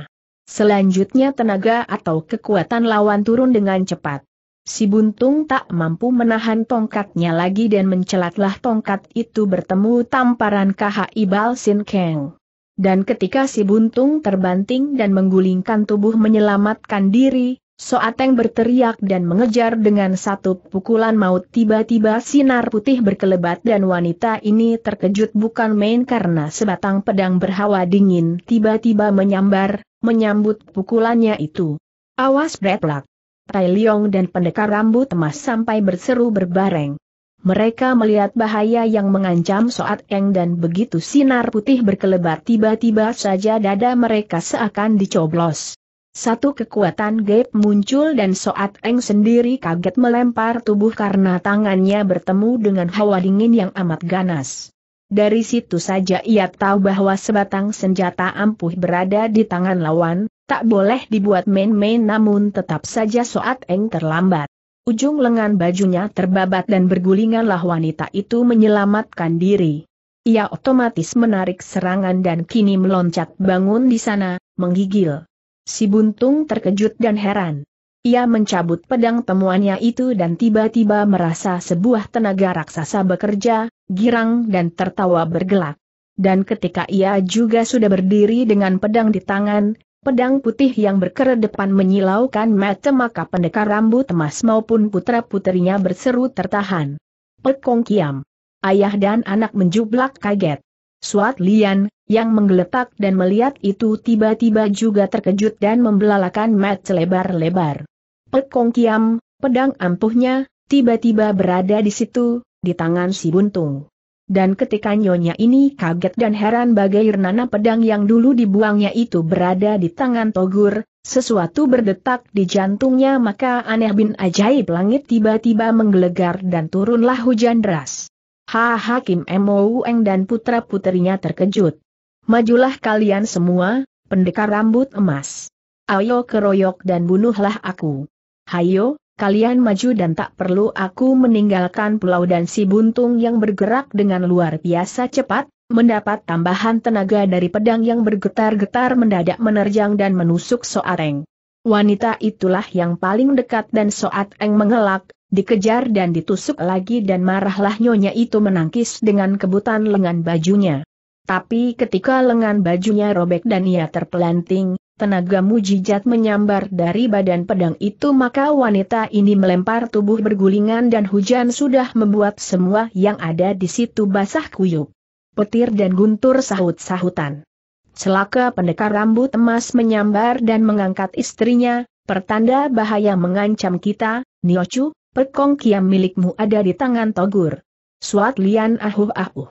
Selanjutnya tenaga atau kekuatan lawan turun dengan cepat. Si buntung tak mampu menahan tongkatnya lagi dan mencelatlah tongkat itu bertemu tamparan KHI ibal Sin Kang. Dan ketika si buntung terbanting dan menggulingkan tubuh menyelamatkan diri, Soateng berteriak dan mengejar dengan satu pukulan maut tiba-tiba sinar putih berkelebat dan wanita ini terkejut bukan main karena sebatang pedang berhawa dingin tiba-tiba menyambar, menyambut pukulannya itu. Awas bretlak! Tai Leong dan pendekar rambut emas sampai berseru berbareng. Mereka melihat bahaya yang mengancam Soat Eng dan begitu sinar putih berkelebat tiba-tiba saja dada mereka seakan dicoblos. Satu kekuatan gaib muncul dan Soat Eng sendiri kaget melempar tubuh karena tangannya bertemu dengan hawa dingin yang amat ganas. Dari situ saja ia tahu bahwa sebatang senjata ampuh berada di tangan lawan, tak boleh dibuat main-main namun tetap saja Soat Eng terlambat. Ujung lengan bajunya terbabat dan bergulinganlah wanita itu menyelamatkan diri. Ia otomatis menarik serangan dan kini meloncat bangun di sana, menggigil. Si Buntung terkejut dan heran. Ia mencabut pedang temuannya itu dan tiba-tiba merasa sebuah tenaga raksasa bekerja, girang dan tertawa bergelak. Dan ketika ia juga sudah berdiri dengan pedang di tangan, pedang putih yang berkeredepan menyilaukan mata maka pendekar rambut emas maupun putra-putrinya berseru tertahan. Pekong Kiam. Ayah dan anak menjublak kaget. Suat Lian, yang menggeletak dan melihat itu tiba-tiba juga terkejut dan membelalakan mat selebar lebar Pekong Kiam, pedang ampuhnya, tiba-tiba berada di situ, di tangan si buntung. Dan ketika nyonya ini kaget dan heran bagai renana pedang yang dulu dibuangnya itu berada di tangan Togur, sesuatu berdetak di jantungnya maka aneh bin ajaib langit tiba-tiba menggelegar dan turunlah hujan deras. Ha Hakim Emoueng dan putra-putrinya terkejut. Majulah kalian semua, pendekar rambut emas. Ayo keroyok dan bunuhlah aku. Hayo, kalian maju dan tak perlu aku meninggalkan pulau dan si buntung yang bergerak dengan luar biasa cepat, mendapat tambahan tenaga dari pedang yang bergetar-getar mendadak menerjang dan menusuk Soareng. Wanita itulah yang paling dekat dan Soateng mengelak, Dikejar dan ditusuk lagi dan marahlah nyonya itu menangkis dengan kebutan lengan bajunya. Tapi ketika lengan bajunya robek dan ia terpelanting, tenaga mujijat menyambar dari badan pedang itu maka wanita ini melempar tubuh bergulingan dan hujan sudah membuat semua yang ada di situ basah kuyup. Petir dan guntur sahut-sahutan. Celaka pendekar rambut emas menyambar dan mengangkat istrinya, pertanda bahaya mengancam kita, Niochu, Pekong kiam milikmu ada di tangan Togur. Suat Lian ahuh-ahuh.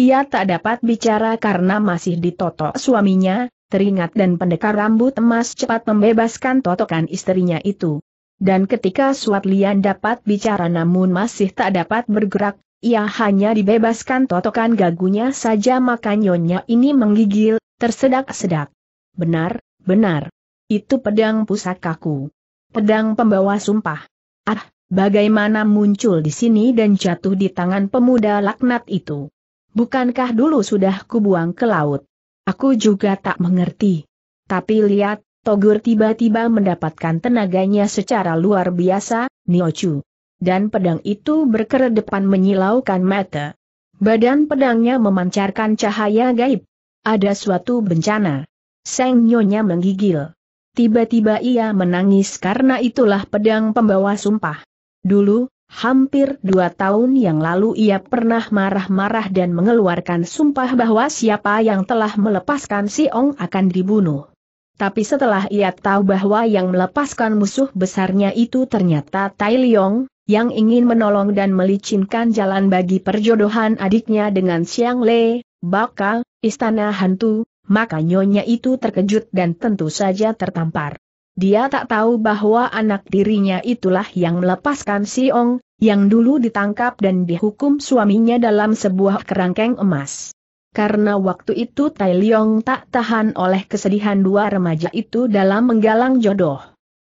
Ia tak dapat bicara karena masih ditotok suaminya, teringat dan pendekar rambut emas cepat membebaskan totokan istrinya itu. Dan ketika Suat Lian dapat bicara namun masih tak dapat bergerak, ia hanya dibebaskan totokan gagunya saja maka nyonya ini menggigil, tersedak-sedak. Benar, benar. Itu pedang pusakaku. Pedang pembawa sumpah. Ah, Bagaimana muncul di sini dan jatuh di tangan pemuda laknat itu? Bukankah dulu sudah kubuang ke laut? Aku juga tak mengerti. Tapi lihat, Togur tiba-tiba mendapatkan tenaganya secara luar biasa, Niochu. Dan pedang itu berkeredepan menyilaukan mata. Badan pedangnya memancarkan cahaya gaib. Ada suatu bencana. Seng Nyonya menggigil. Tiba-tiba ia menangis karena itulah pedang pembawa sumpah. Dulu, hampir dua tahun yang lalu ia pernah marah-marah dan mengeluarkan sumpah bahwa siapa yang telah melepaskan Si Ong akan dibunuh. Tapi setelah ia tahu bahwa yang melepaskan musuh besarnya itu ternyata Tai Leong, yang ingin menolong dan melicinkan jalan bagi perjodohan adiknya dengan Siang Le, Baka, Istana Hantu, maka nyonya itu terkejut dan tentu saja tertampar. Dia tak tahu bahwa anak tirinya itulah yang melepaskan Siong, yang dulu ditangkap dan dihukum suaminya dalam sebuah kerangkeng emas. Karena waktu itu Tai Leong tak tahan oleh kesedihan dua remaja itu dalam menggalang jodoh.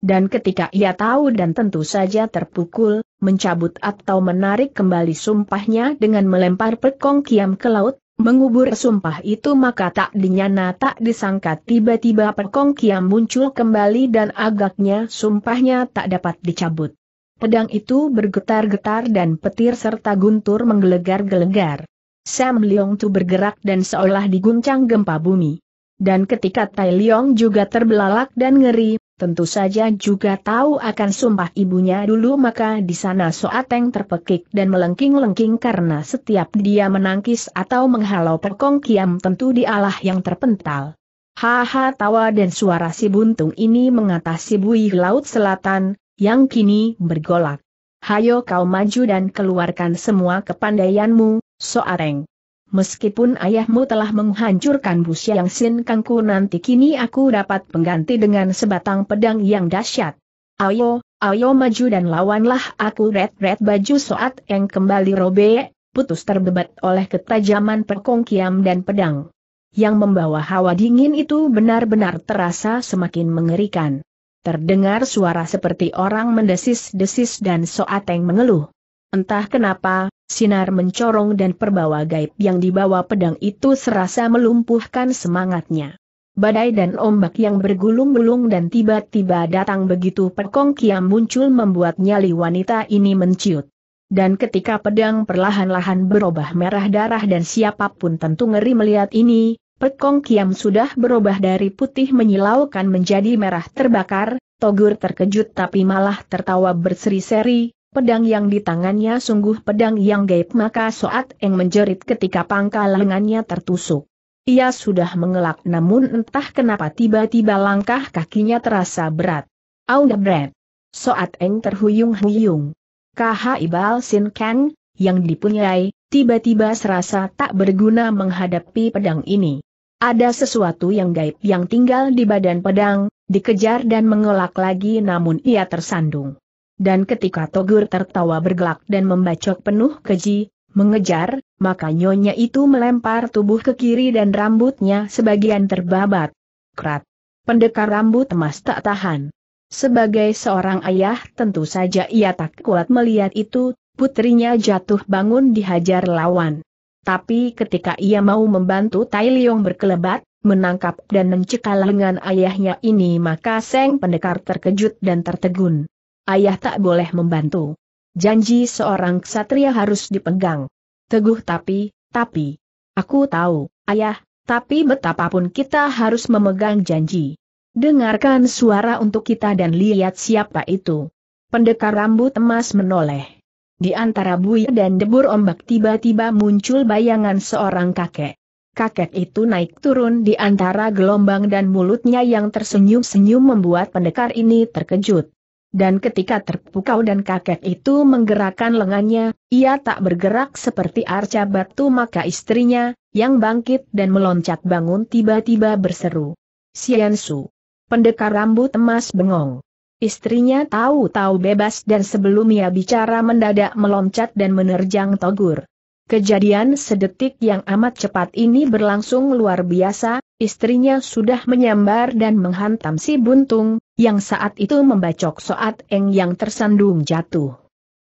Dan ketika ia tahu dan tentu saja terpukul, mencabut atau menarik kembali sumpahnya dengan melempar pekong kiam ke laut, mengubur sumpah itu maka tak dinyana tak disangka tiba-tiba Perkong Kiam muncul kembali dan agaknya sumpahnya tak dapat dicabut. Pedang itu bergetar-getar dan petir serta guntur menggelegar-gelegar. Sam Leong Tu bergerak dan seolah diguncang gempa bumi. Dan ketika Tai Leong juga terbelalak dan ngeri, tentu saja juga tahu akan sumpah ibunya dulu maka di sana Soateng terpekik dan melengking-lengking karena setiap dia menangkis atau menghalau perkong kiam tentu dialah yang terpental. Haha tawa dan suara si buntung ini mengatasi buih laut selatan, yang kini bergolak. Hayo kau maju dan keluarkan semua kepandaianmu, Soareng. Meskipun ayahmu telah menghancurkan Bus Yang Sin Kangku nanti kini aku dapat pengganti dengan sebatang pedang yang dahsyat. Ayo, ayo maju dan lawanlah aku red-red baju soat yang kembali robe, putus terbebat oleh ketajaman perkongkiam dan pedang. Yang membawa hawa dingin itu benar-benar terasa semakin mengerikan. Terdengar suara seperti orang mendesis-desis dan soat yang mengeluh. Entah kenapa, sinar mencorong dan perbawa gaib yang dibawa pedang itu serasa melumpuhkan semangatnya. Badai dan ombak yang bergulung-gulung dan tiba-tiba datang begitu perkong kiam muncul membuat nyali wanita ini menciut. Dan ketika pedang perlahan-lahan berubah merah darah dan siapapun tentu ngeri melihat ini, perkong kiam sudah berubah dari putih menyilaukan menjadi merah terbakar, Togur terkejut tapi malah tertawa berseri-seri, Pedang yang di tangannya sungguh pedang yang gaib maka Soat Eng menjerit ketika pangkal lengannya tertusuk. Ia sudah mengelak namun entah kenapa tiba-tiba langkah kakinya terasa berat. Auda berat. Soat Eng terhuyung-huyung. Kaha Ibal Sin Ken, yang dipunyai, tiba-tiba serasa tak berguna menghadapi pedang ini. Ada sesuatu yang gaib yang tinggal di badan pedang, dikejar dan mengelak lagi namun ia tersandung. Dan ketika Togur tertawa bergelak dan membacok penuh keji, mengejar, maka nyonya itu melempar tubuh ke kiri dan rambutnya sebagian terbabat. Krat. Pendekar rambut emas tak tahan. Sebagai seorang ayah tentu saja ia tak kuat melihat itu, putrinya jatuh bangun dihajar lawan. Tapi ketika ia mau membantu Tai Leong berkelebat, menangkap dan mencekal lengan ayahnya ini maka Seng Pendekar terkejut dan tertegun ayah tak boleh membantu. Janji seorang ksatria harus dipegang. Teguh tapi, tapi. Aku tahu, ayah, tapi betapapun kita harus memegang janji. Dengarkan suara untuk kita dan lihat siapa itu. Pendekar rambut emas menoleh. Di antara bui dan debur ombak tiba-tiba muncul bayangan seorang kakek. Kakek itu naik turun di antara gelombang dan mulutnya yang tersenyum-senyum membuat pendekar ini terkejut. Dan ketika terpukau dan kaget itu menggerakkan lengannya, ia tak bergerak seperti arca batu maka istrinya, yang bangkit dan meloncat bangun tiba-tiba berseru. Siansu. Pendekar rambut emas bengong. Istrinya tahu-tahu bebas dan sebelum ia bicara mendadak meloncat dan menerjang Togur. Kejadian sedetik yang amat cepat ini berlangsung luar biasa, istrinya sudah menyambar dan menghantam si buntung, yang saat itu membacok Soat Eng yang tersandung jatuh.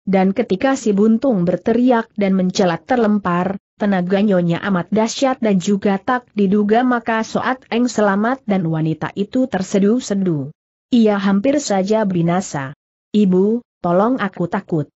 Dan ketika si buntung berteriak dan mencelat terlempar, tenaga nyonya amat dahsyat dan juga tak diduga maka Soat Eng selamat dan wanita itu terseduh-seduh. Ia hampir saja binasa. Ibu, tolong aku takut.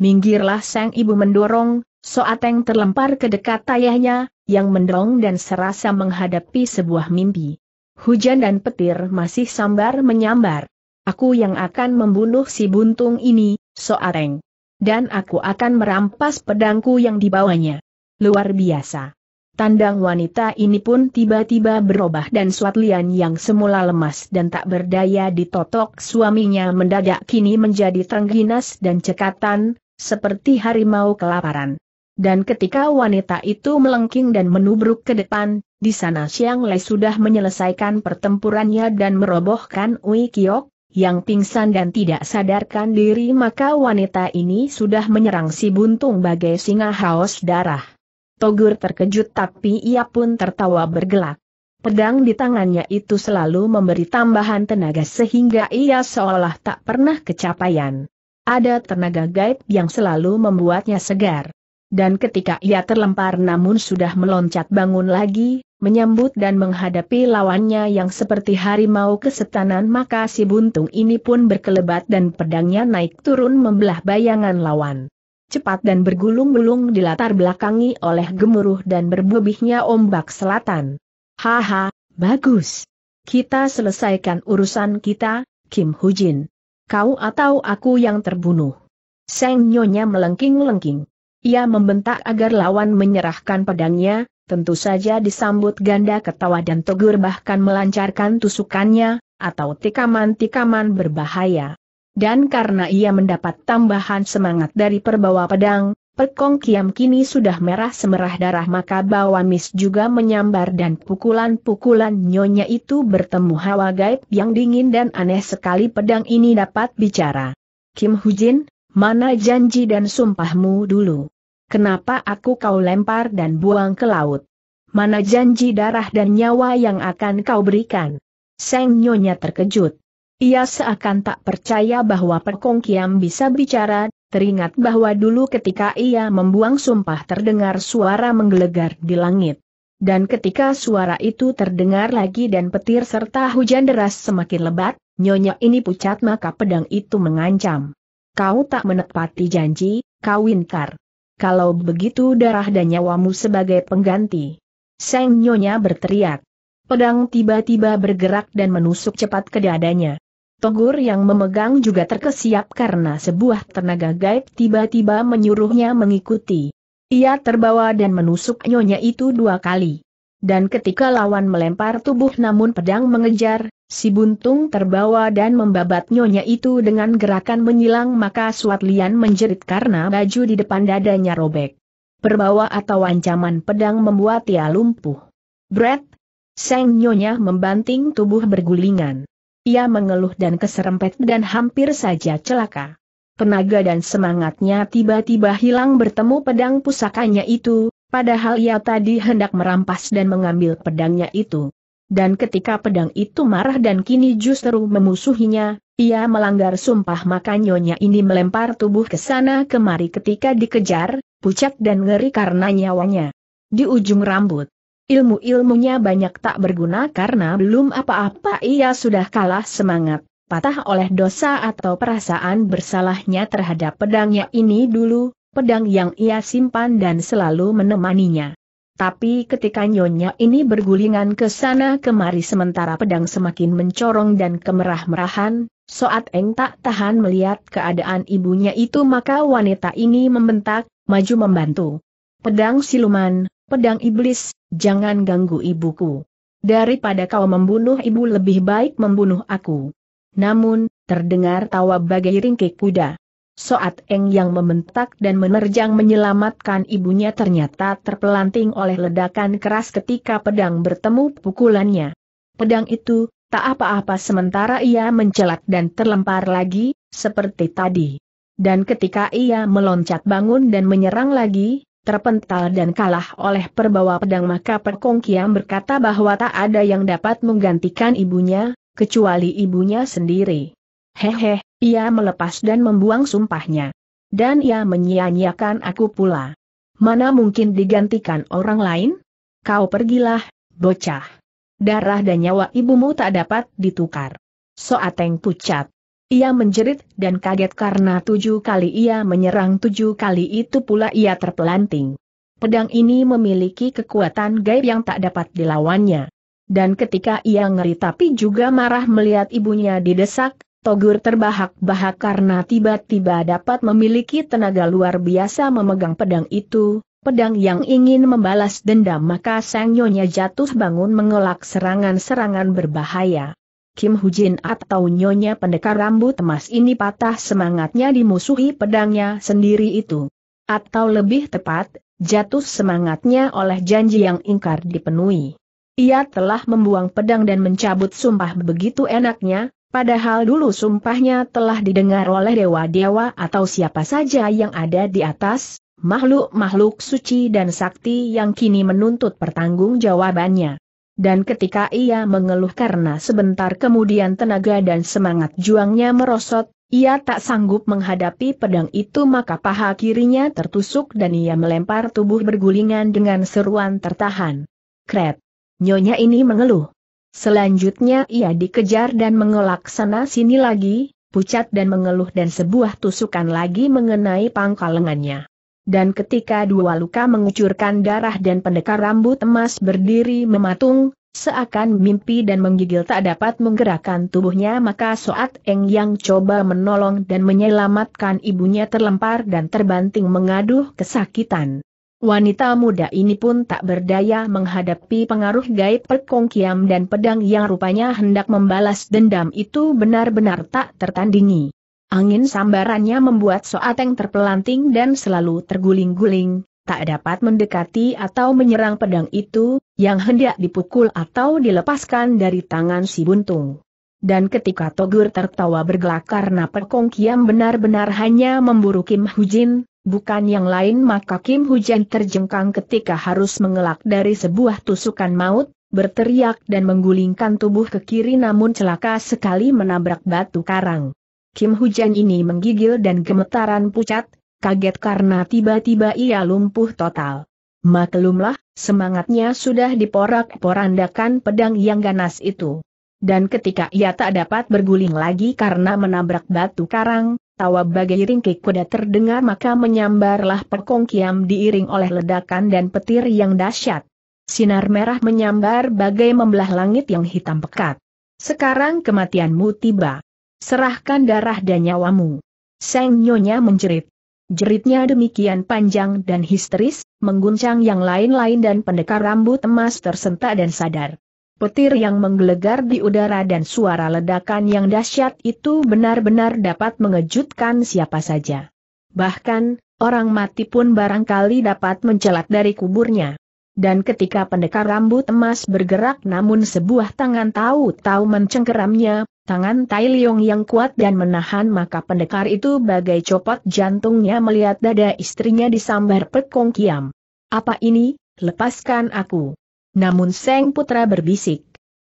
Minggirlah sang ibu mendorong, Soat Eng terlempar ke dekat ayahnya, yang mendorong dan serasa menghadapi sebuah mimpi. Hujan dan petir masih sambar menyambar. Aku yang akan membunuh si buntung ini, Soareng. Dan aku akan merampas pedangku yang dibawanya. Luar biasa. Tandang wanita ini pun tiba-tiba berubah dan Swatlian yang semula lemas dan tak berdaya ditotok suaminya mendadak kini menjadi terengginas dan cekatan, seperti harimau kelaparan. Dan ketika wanita itu melengking dan menubruk ke depan, di sana Xiang Lei sudah menyelesaikan pertempurannya dan merobohkan Ui Kiok, yang pingsan dan tidak sadarkan diri maka wanita ini sudah menyerang si buntung bagai singa haus darah. Togur terkejut tapi ia pun tertawa bergelak. Pedang di tangannya itu selalu memberi tambahan tenaga sehingga ia seolah tak pernah kecapaian. Ada tenaga gaib yang selalu membuatnya segar dan ketika ia terlempar namun sudah meloncat bangun lagi, menyambut dan menghadapi lawannya yang seperti harimau kesetanan maka si buntung ini pun berkelebat dan pedangnya naik turun membelah bayangan lawan. Cepat dan bergulung-gulung di latar belakangi oleh gemuruh dan berbebihnya ombak selatan. Haha, bagus. Kita selesaikan urusan kita, Kim Hujin. Kau atau aku yang terbunuh. Seng Nyonya melengking-lengking. Ia membentak agar lawan menyerahkan pedangnya, tentu saja disambut ganda ketawa dan tegur bahkan melancarkan tusukannya, atau tikaman-tikaman berbahaya. Dan karena ia mendapat tambahan semangat dari perbawa pedang, Pekong Kiam kini sudah merah semerah darah maka Bawamis juga menyambar dan pukulan-pukulan nyonya itu bertemu hawa gaib yang dingin dan aneh sekali pedang ini dapat bicara. Kim Hujin, mana janji dan sumpahmu dulu? Kenapa aku kau lempar dan buang ke laut? Mana janji darah dan nyawa yang akan kau berikan? Seng Nyonya terkejut. Ia seakan tak percaya bahwa Pekong Kiam bisa bicara, teringat bahwa dulu ketika ia membuang sumpah terdengar suara menggelegar di langit. Dan ketika suara itu terdengar lagi dan petir serta hujan deras semakin lebat, Nyonya ini pucat maka pedang itu mengancam. Kau tak menepati janji, kau winkar kalau begitu darah dan nyawamu sebagai pengganti. Seng Nyonya berteriak. Pedang tiba-tiba bergerak dan menusuk cepat ke dadanya. Togur yang memegang juga terkesiap karena sebuah tenaga gaib tiba-tiba menyuruhnya mengikuti. Ia terbawa dan menusuk Nyonya itu dua kali dan ketika lawan melempar tubuh namun pedang mengejar, si buntung terbawa dan membabat nyonya itu dengan gerakan menyilang maka Suat Lian menjerit karena baju di depan dadanya robek. Perbawa atau ancaman pedang membuat ia lumpuh. Brett! Seng nyonya membanting tubuh bergulingan. Ia mengeluh dan keserempet dan hampir saja celaka. Tenaga dan semangatnya tiba-tiba hilang bertemu pedang pusakanya itu, Padahal ia tadi hendak merampas dan mengambil pedangnya itu. Dan ketika pedang itu marah dan kini justru memusuhinya, ia melanggar sumpah maka nyonya ini melempar tubuh ke sana kemari ketika dikejar, pucat dan ngeri karena nyawanya. Di ujung rambut, ilmu-ilmunya banyak tak berguna karena belum apa-apa ia sudah kalah semangat patah oleh dosa atau perasaan bersalahnya terhadap pedangnya ini dulu, pedang yang ia simpan dan selalu menemaninya. Tapi ketika nyonya ini bergulingan ke sana kemari sementara pedang semakin mencorong dan kemerah-merahan, Soat Eng tak tahan melihat keadaan ibunya itu maka wanita ini membentak, maju membantu. Pedang siluman, pedang iblis, jangan ganggu ibuku. Daripada kau membunuh ibu lebih baik membunuh aku. Namun, terdengar tawa bagai ringkik kuda. Soat Eng yang membentak dan menerjang menyelamatkan ibunya ternyata terpelanting oleh ledakan keras ketika pedang bertemu pukulannya. Pedang itu, tak apa-apa sementara ia mencelat dan terlempar lagi, seperti tadi. Dan ketika ia meloncat bangun dan menyerang lagi, terpental dan kalah oleh perbawa pedang maka Perkong Kiam berkata bahwa tak ada yang dapat menggantikan ibunya, kecuali ibunya sendiri. Hehe, ia melepas dan membuang sumpahnya. Dan ia menyia-nyiakan aku pula. Mana mungkin digantikan orang lain? Kau pergilah, bocah. Darah dan nyawa ibumu tak dapat ditukar. Soateng pucat. Ia menjerit dan kaget karena tujuh kali ia menyerang tujuh kali itu pula ia terpelanting. Pedang ini memiliki kekuatan gaib yang tak dapat dilawannya. Dan ketika ia ngeri tapi juga marah melihat ibunya didesak, Togur terbahak-bahak karena tiba-tiba dapat memiliki tenaga luar biasa memegang pedang itu, pedang yang ingin membalas dendam maka sang nyonya jatuh bangun mengelak serangan-serangan berbahaya. Kim Hujin atau nyonya pendekar rambut emas ini patah semangatnya dimusuhi pedangnya sendiri itu. Atau lebih tepat, jatuh semangatnya oleh janji yang ingkar dipenuhi. Ia telah membuang pedang dan mencabut sumpah begitu enaknya, Padahal dulu sumpahnya telah didengar oleh dewa-dewa atau siapa saja yang ada di atas, makhluk-makhluk suci dan sakti yang kini menuntut pertanggungjawabannya. Dan ketika ia mengeluh karena sebentar kemudian tenaga dan semangat juangnya merosot, ia tak sanggup menghadapi pedang itu maka paha kirinya tertusuk dan ia melempar tubuh bergulingan dengan seruan tertahan. Kret! Nyonya ini mengeluh. Selanjutnya ia dikejar dan mengelak sana sini lagi, pucat dan mengeluh dan sebuah tusukan lagi mengenai pangkal lengannya. Dan ketika dua luka mengucurkan darah dan pendekar rambut emas berdiri mematung, seakan mimpi dan menggigil tak dapat menggerakkan tubuhnya maka Soat Eng yang coba menolong dan menyelamatkan ibunya terlempar dan terbanting mengaduh kesakitan. Wanita muda ini pun tak berdaya menghadapi pengaruh gaib Pekong dan pedang yang rupanya hendak membalas dendam itu benar-benar tak tertandingi. Angin sambarannya membuat Soateng terpelanting dan selalu terguling-guling, tak dapat mendekati atau menyerang pedang itu, yang hendak dipukul atau dilepaskan dari tangan si buntung. Dan ketika Togur tertawa bergelak karena Pekong benar-benar hanya memburu Kim Hujin, bukan yang lain maka Kim Hujan terjengkang ketika harus mengelak dari sebuah tusukan maut, berteriak dan menggulingkan tubuh ke kiri namun celaka sekali menabrak batu karang. Kim Hujan ini menggigil dan gemetaran pucat, kaget karena tiba-tiba ia lumpuh total. Maklumlah, semangatnya sudah diporak-porandakan pedang yang ganas itu. Dan ketika ia tak dapat berguling lagi karena menabrak batu karang, Tawa bagai ringkik kuda terdengar maka menyambarlah perkong diiring oleh ledakan dan petir yang dahsyat. Sinar merah menyambar bagai membelah langit yang hitam pekat. Sekarang kematianmu tiba. Serahkan darah dan nyawamu. Seng Nyonya menjerit. Jeritnya demikian panjang dan histeris, mengguncang yang lain-lain dan pendekar rambut emas tersentak dan sadar. Petir yang menggelegar di udara dan suara ledakan yang dahsyat itu benar-benar dapat mengejutkan siapa saja. Bahkan, orang mati pun barangkali dapat mencelat dari kuburnya. Dan ketika pendekar rambut emas bergerak namun sebuah tangan tahu-tahu mencengkeramnya, tangan Tai Leong yang kuat dan menahan maka pendekar itu bagai copot jantungnya melihat dada istrinya disambar pekong kiam. Apa ini? Lepaskan aku. Namun Seng Putra berbisik.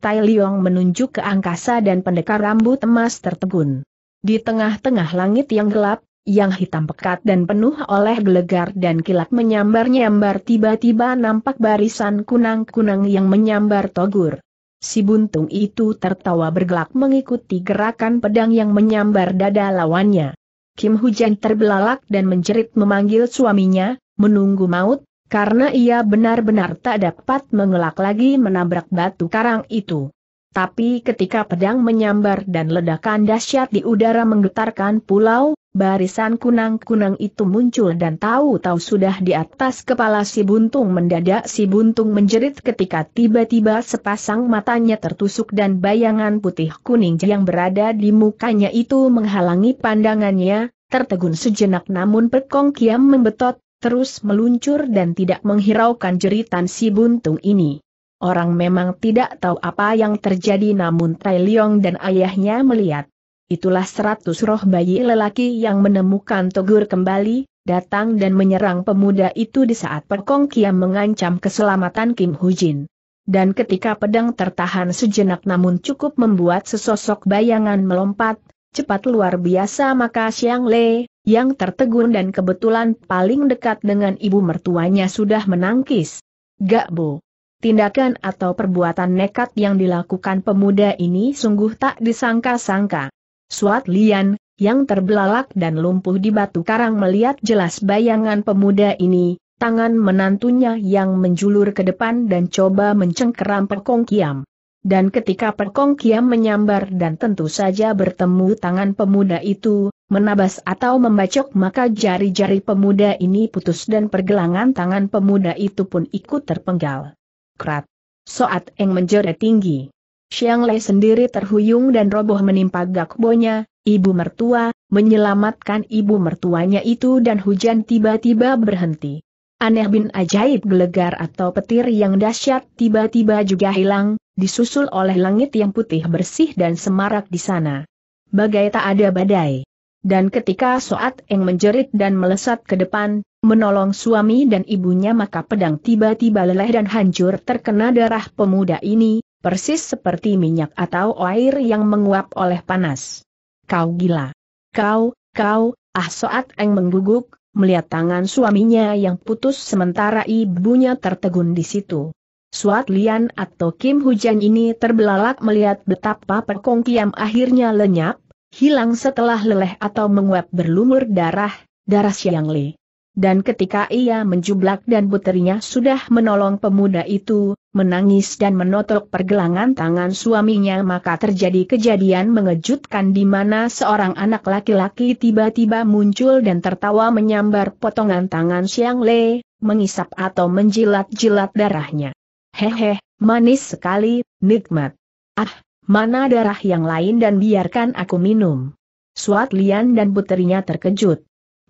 Tai Liong menunjuk ke angkasa dan pendekar rambut emas tertegun. Di tengah-tengah langit yang gelap, yang hitam pekat dan penuh oleh gelegar dan kilat menyambar-nyambar tiba-tiba nampak barisan kunang-kunang yang menyambar togur. Si buntung itu tertawa bergelak mengikuti gerakan pedang yang menyambar dada lawannya. Kim Hujan terbelalak dan menjerit memanggil suaminya, menunggu maut, karena ia benar-benar tak dapat mengelak lagi menabrak batu karang itu. Tapi ketika pedang menyambar dan ledakan dahsyat di udara menggetarkan pulau, barisan kunang-kunang itu muncul dan tahu-tahu sudah di atas kepala si buntung mendadak si buntung menjerit ketika tiba-tiba sepasang matanya tertusuk dan bayangan putih kuning yang berada di mukanya itu menghalangi pandangannya, tertegun sejenak namun Pekong Kiam membetot, terus meluncur dan tidak menghiraukan jeritan si buntung ini. Orang memang tidak tahu apa yang terjadi namun Tai Leong dan ayahnya melihat. Itulah seratus roh bayi lelaki yang menemukan Togur kembali, datang dan menyerang pemuda itu di saat Pekong Kiam mengancam keselamatan Kim Hujin. Dan ketika pedang tertahan sejenak namun cukup membuat sesosok bayangan melompat, cepat luar biasa maka Xiang Le, yang tertegun dan kebetulan paling dekat dengan ibu mertuanya sudah menangkis. Gak boh. Tindakan atau perbuatan nekat yang dilakukan pemuda ini sungguh tak disangka-sangka. Suat Lian, yang terbelalak dan lumpuh di batu karang melihat jelas bayangan pemuda ini, tangan menantunya yang menjulur ke depan dan coba mencengkeram Pekong Kiam. Dan ketika Pekong Kiam menyambar dan tentu saja bertemu tangan pemuda itu, menabas atau membacok maka jari-jari pemuda ini putus dan pergelangan tangan pemuda itu pun ikut terpenggal. Krat. Soat Eng menjerit tinggi. siang Lei sendiri terhuyung dan roboh menimpa gakbonya, ibu mertua, menyelamatkan ibu mertuanya itu dan hujan tiba-tiba berhenti. Aneh bin ajaib gelegar atau petir yang dahsyat tiba-tiba juga hilang, disusul oleh langit yang putih bersih dan semarak di sana. Bagai tak ada badai dan ketika Soat Eng menjerit dan melesat ke depan, menolong suami dan ibunya maka pedang tiba-tiba leleh dan hancur terkena darah pemuda ini, persis seperti minyak atau air yang menguap oleh panas. Kau gila. Kau, kau, ah Soat Eng mengguguk, melihat tangan suaminya yang putus sementara ibunya tertegun di situ. Suat Lian atau Kim Hujan ini terbelalak melihat betapa perkongkiam akhirnya lenyap, hilang setelah leleh atau menguap berlumur darah, darah Siang Li. Dan ketika ia menjublak dan puterinya sudah menolong pemuda itu, menangis dan menotok pergelangan tangan suaminya maka terjadi kejadian mengejutkan di mana seorang anak laki-laki tiba-tiba muncul dan tertawa menyambar potongan tangan Siang Le, mengisap atau menjilat-jilat darahnya. Hehe, manis sekali, nikmat. Ah, mana darah yang lain dan biarkan aku minum. Suat Lian dan puterinya terkejut.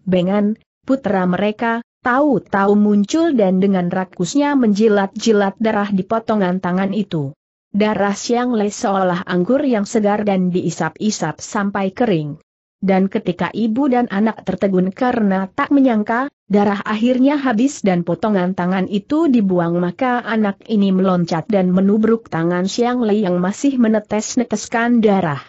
Bengan, putera mereka, tahu-tahu muncul dan dengan rakusnya menjilat-jilat darah di potongan tangan itu. Darah Siang Le seolah anggur yang segar dan diisap-isap sampai kering dan ketika ibu dan anak tertegun karena tak menyangka, darah akhirnya habis dan potongan tangan itu dibuang maka anak ini meloncat dan menubruk tangan Siang Lei yang masih menetes-neteskan darah.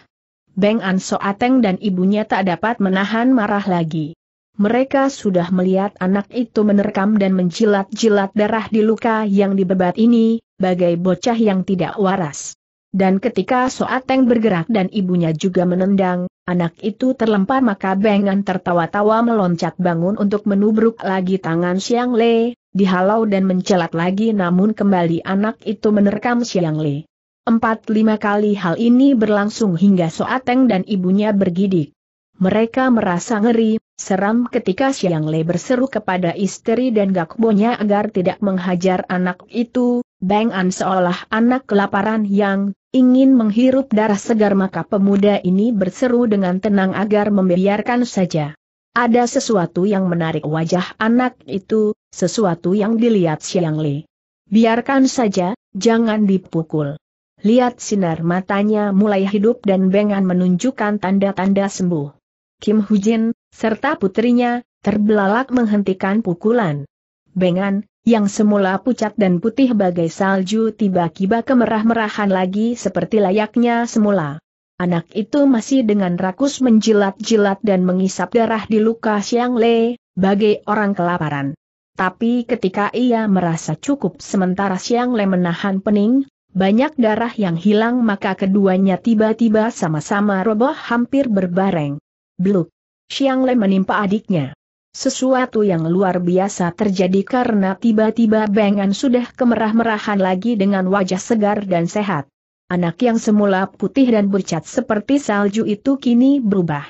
Beng An Ateng dan ibunya tak dapat menahan marah lagi. Mereka sudah melihat anak itu menerkam dan menjilat-jilat darah di luka yang dibebat ini, bagai bocah yang tidak waras. Dan ketika Soateng bergerak dan ibunya juga menendang, anak itu terlempar maka Bengan tertawa-tawa meloncat bangun untuk menubruk lagi tangan Siang Le, dihalau dan mencelat lagi namun kembali anak itu menerkam Siang Le. Empat lima kali hal ini berlangsung hingga Soateng dan ibunya bergidik. Mereka merasa ngeri, seram ketika Siang Le berseru kepada istri dan Gakbonya agar tidak menghajar anak itu, Bang An seolah anak kelaparan yang ingin menghirup darah segar maka pemuda ini berseru dengan tenang agar membiarkan saja. Ada sesuatu yang menarik wajah anak itu, sesuatu yang dilihat Siang Li. Biarkan saja, jangan dipukul. Lihat sinar matanya mulai hidup dan Bengan menunjukkan tanda-tanda sembuh. Kim Hujin, serta putrinya, terbelalak menghentikan pukulan. Bengan, yang semula pucat dan putih bagai salju tiba-tiba kemerah-merahan lagi seperti layaknya semula. Anak itu masih dengan rakus menjilat-jilat dan mengisap darah di luka Xiang Le, bagai orang kelaparan. Tapi ketika ia merasa cukup sementara Xiang Le menahan pening, banyak darah yang hilang maka keduanya tiba-tiba sama-sama roboh hampir berbareng. Bluk! Xiang Le menimpa adiknya. Sesuatu yang luar biasa terjadi karena tiba-tiba Bengan sudah kemerah-merahan lagi dengan wajah segar dan sehat. Anak yang semula putih dan bercat seperti salju itu kini berubah.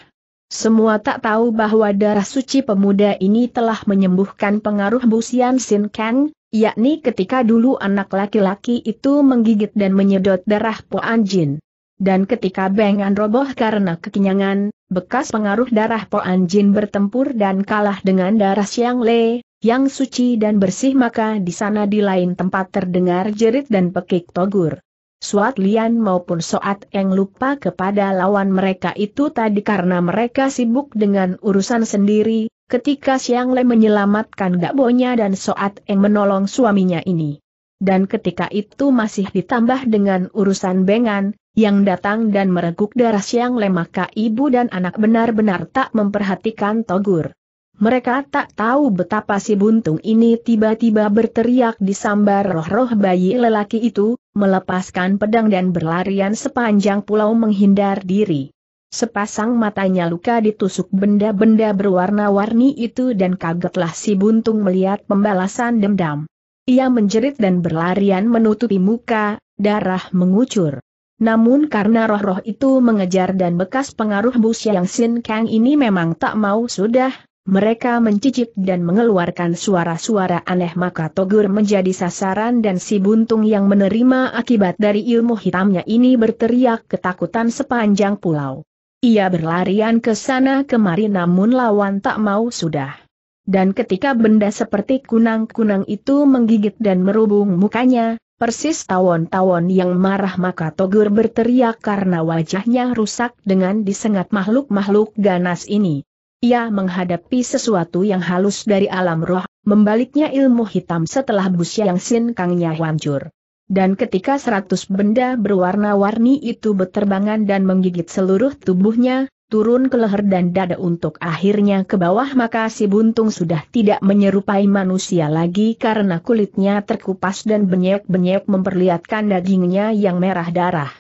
Semua tak tahu bahwa darah suci pemuda ini telah menyembuhkan pengaruh Busian Sin Kang, yakni ketika dulu anak laki-laki itu menggigit dan menyedot darah Po Anjin dan ketika bengan roboh karena kekenyangan, bekas pengaruh darah Po Jin bertempur dan kalah dengan darah Siang Le, yang suci dan bersih maka di sana di lain tempat terdengar jerit dan pekik togur. Suat Lian maupun Soat Eng lupa kepada lawan mereka itu tadi karena mereka sibuk dengan urusan sendiri, ketika Siang Le menyelamatkan Bonya dan Soat Eng menolong suaminya ini. Dan ketika itu masih ditambah dengan urusan bengan, yang datang dan mereguk darah siang lemak ibu dan anak benar-benar tak memperhatikan Togur. Mereka tak tahu betapa si buntung ini tiba-tiba berteriak disambar roh-roh bayi lelaki itu, melepaskan pedang dan berlarian sepanjang pulau menghindar diri. Sepasang matanya luka ditusuk benda-benda berwarna-warni itu dan kagetlah si buntung melihat pembalasan dendam. Ia menjerit dan berlarian menutupi muka, darah mengucur. Namun karena roh-roh itu mengejar dan bekas pengaruh Bu yang Sin Kang ini memang tak mau sudah, mereka mencicip dan mengeluarkan suara-suara aneh maka Togur menjadi sasaran dan si buntung yang menerima akibat dari ilmu hitamnya ini berteriak ketakutan sepanjang pulau. Ia berlarian ke sana kemari namun lawan tak mau sudah. Dan ketika benda seperti kunang-kunang itu menggigit dan merubung mukanya, Persis tawon-tawon yang marah maka Togur berteriak karena wajahnya rusak dengan disengat makhluk-makhluk ganas ini. Ia menghadapi sesuatu yang halus dari alam roh, membaliknya ilmu hitam setelah busya yang sin kangnya hancur. Dan ketika seratus benda berwarna-warni itu berterbangan dan menggigit seluruh tubuhnya, turun ke leher dan dada untuk akhirnya ke bawah maka si buntung sudah tidak menyerupai manusia lagi karena kulitnya terkupas dan benyek-benyek memperlihatkan dagingnya yang merah darah.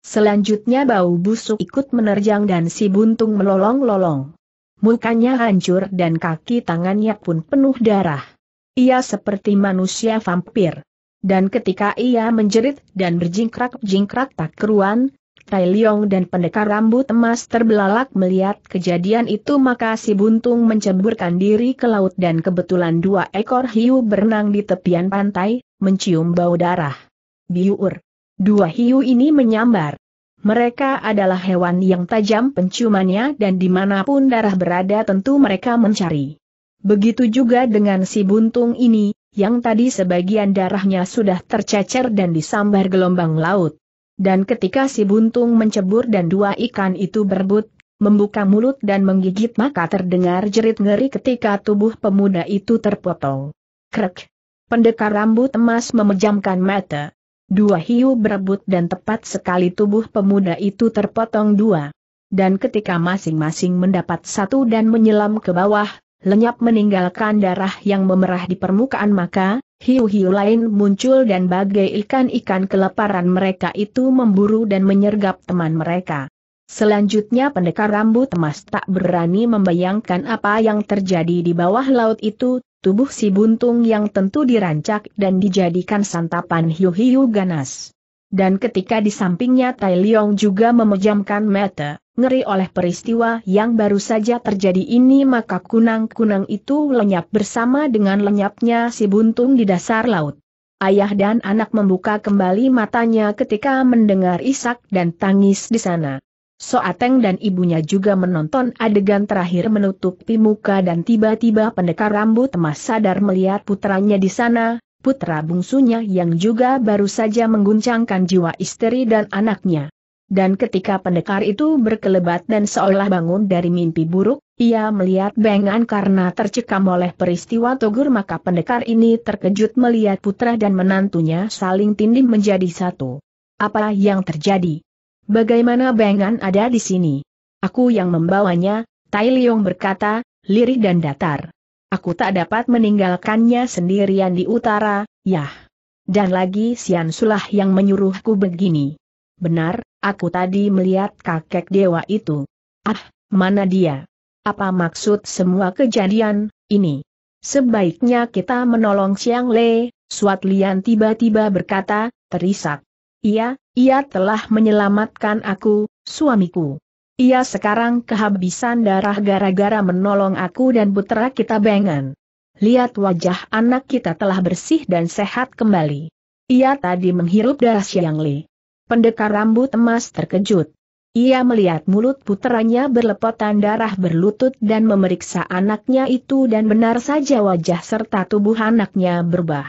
Selanjutnya bau busuk ikut menerjang dan si buntung melolong-lolong. Mukanya hancur dan kaki tangannya pun penuh darah. Ia seperti manusia vampir. Dan ketika ia menjerit dan berjingkrak-jingkrak tak keruan, Tai Liong dan pendekar rambut emas terbelalak melihat kejadian itu maka si buntung menceburkan diri ke laut dan kebetulan dua ekor hiu berenang di tepian pantai, mencium bau darah. Biur. Dua hiu ini menyambar. Mereka adalah hewan yang tajam penciumannya dan dimanapun darah berada tentu mereka mencari. Begitu juga dengan si buntung ini, yang tadi sebagian darahnya sudah tercecer dan disambar gelombang laut. Dan ketika si buntung mencebur dan dua ikan itu berebut, membuka mulut dan menggigit maka terdengar jerit ngeri ketika tubuh pemuda itu terpotong. Krek! Pendekar rambut emas memejamkan mata. Dua hiu berebut dan tepat sekali tubuh pemuda itu terpotong dua. Dan ketika masing-masing mendapat satu dan menyelam ke bawah, lenyap meninggalkan darah yang memerah di permukaan maka, hiu-hiu lain muncul dan bagai ikan-ikan keleparan mereka itu memburu dan menyergap teman mereka. Selanjutnya pendekar rambut emas tak berani membayangkan apa yang terjadi di bawah laut itu, tubuh si buntung yang tentu dirancak dan dijadikan santapan hiu-hiu ganas. Dan ketika di sampingnya Tai Leong juga memejamkan mata, ngeri oleh peristiwa yang baru saja terjadi ini maka kunang-kunang itu lenyap bersama dengan lenyapnya si buntung di dasar laut. Ayah dan anak membuka kembali matanya ketika mendengar isak dan tangis di sana. Soateng dan ibunya juga menonton adegan terakhir menutupi muka dan tiba-tiba pendekar rambut emas sadar melihat putranya di sana, putra bungsunya yang juga baru saja mengguncangkan jiwa istri dan anaknya. Dan ketika pendekar itu berkelebat dan seolah bangun dari mimpi buruk, ia melihat Bengan karena tercekam oleh peristiwa Togur maka pendekar ini terkejut melihat putra dan menantunya saling tindih menjadi satu. Apa yang terjadi? Bagaimana Bengan ada di sini? Aku yang membawanya, Tai Leong berkata, lirih dan datar. Aku tak dapat meninggalkannya sendirian di utara, ya. Dan lagi Sian Sulah yang menyuruhku begini. Benar, aku tadi melihat kakek dewa itu. Ah, mana dia? Apa maksud semua kejadian ini? Sebaiknya kita menolong Siang Le, Suat Lian tiba-tiba berkata, terisak. Ia, ia telah menyelamatkan aku, suamiku. Ia sekarang kehabisan darah gara-gara menolong aku dan putra kita bengan. Lihat wajah anak kita telah bersih dan sehat kembali. Ia tadi menghirup darah Siang Li. Pendekar rambut emas terkejut. Ia melihat mulut putranya berlepotan darah berlutut dan memeriksa anaknya itu dan benar saja wajah serta tubuh anaknya berubah.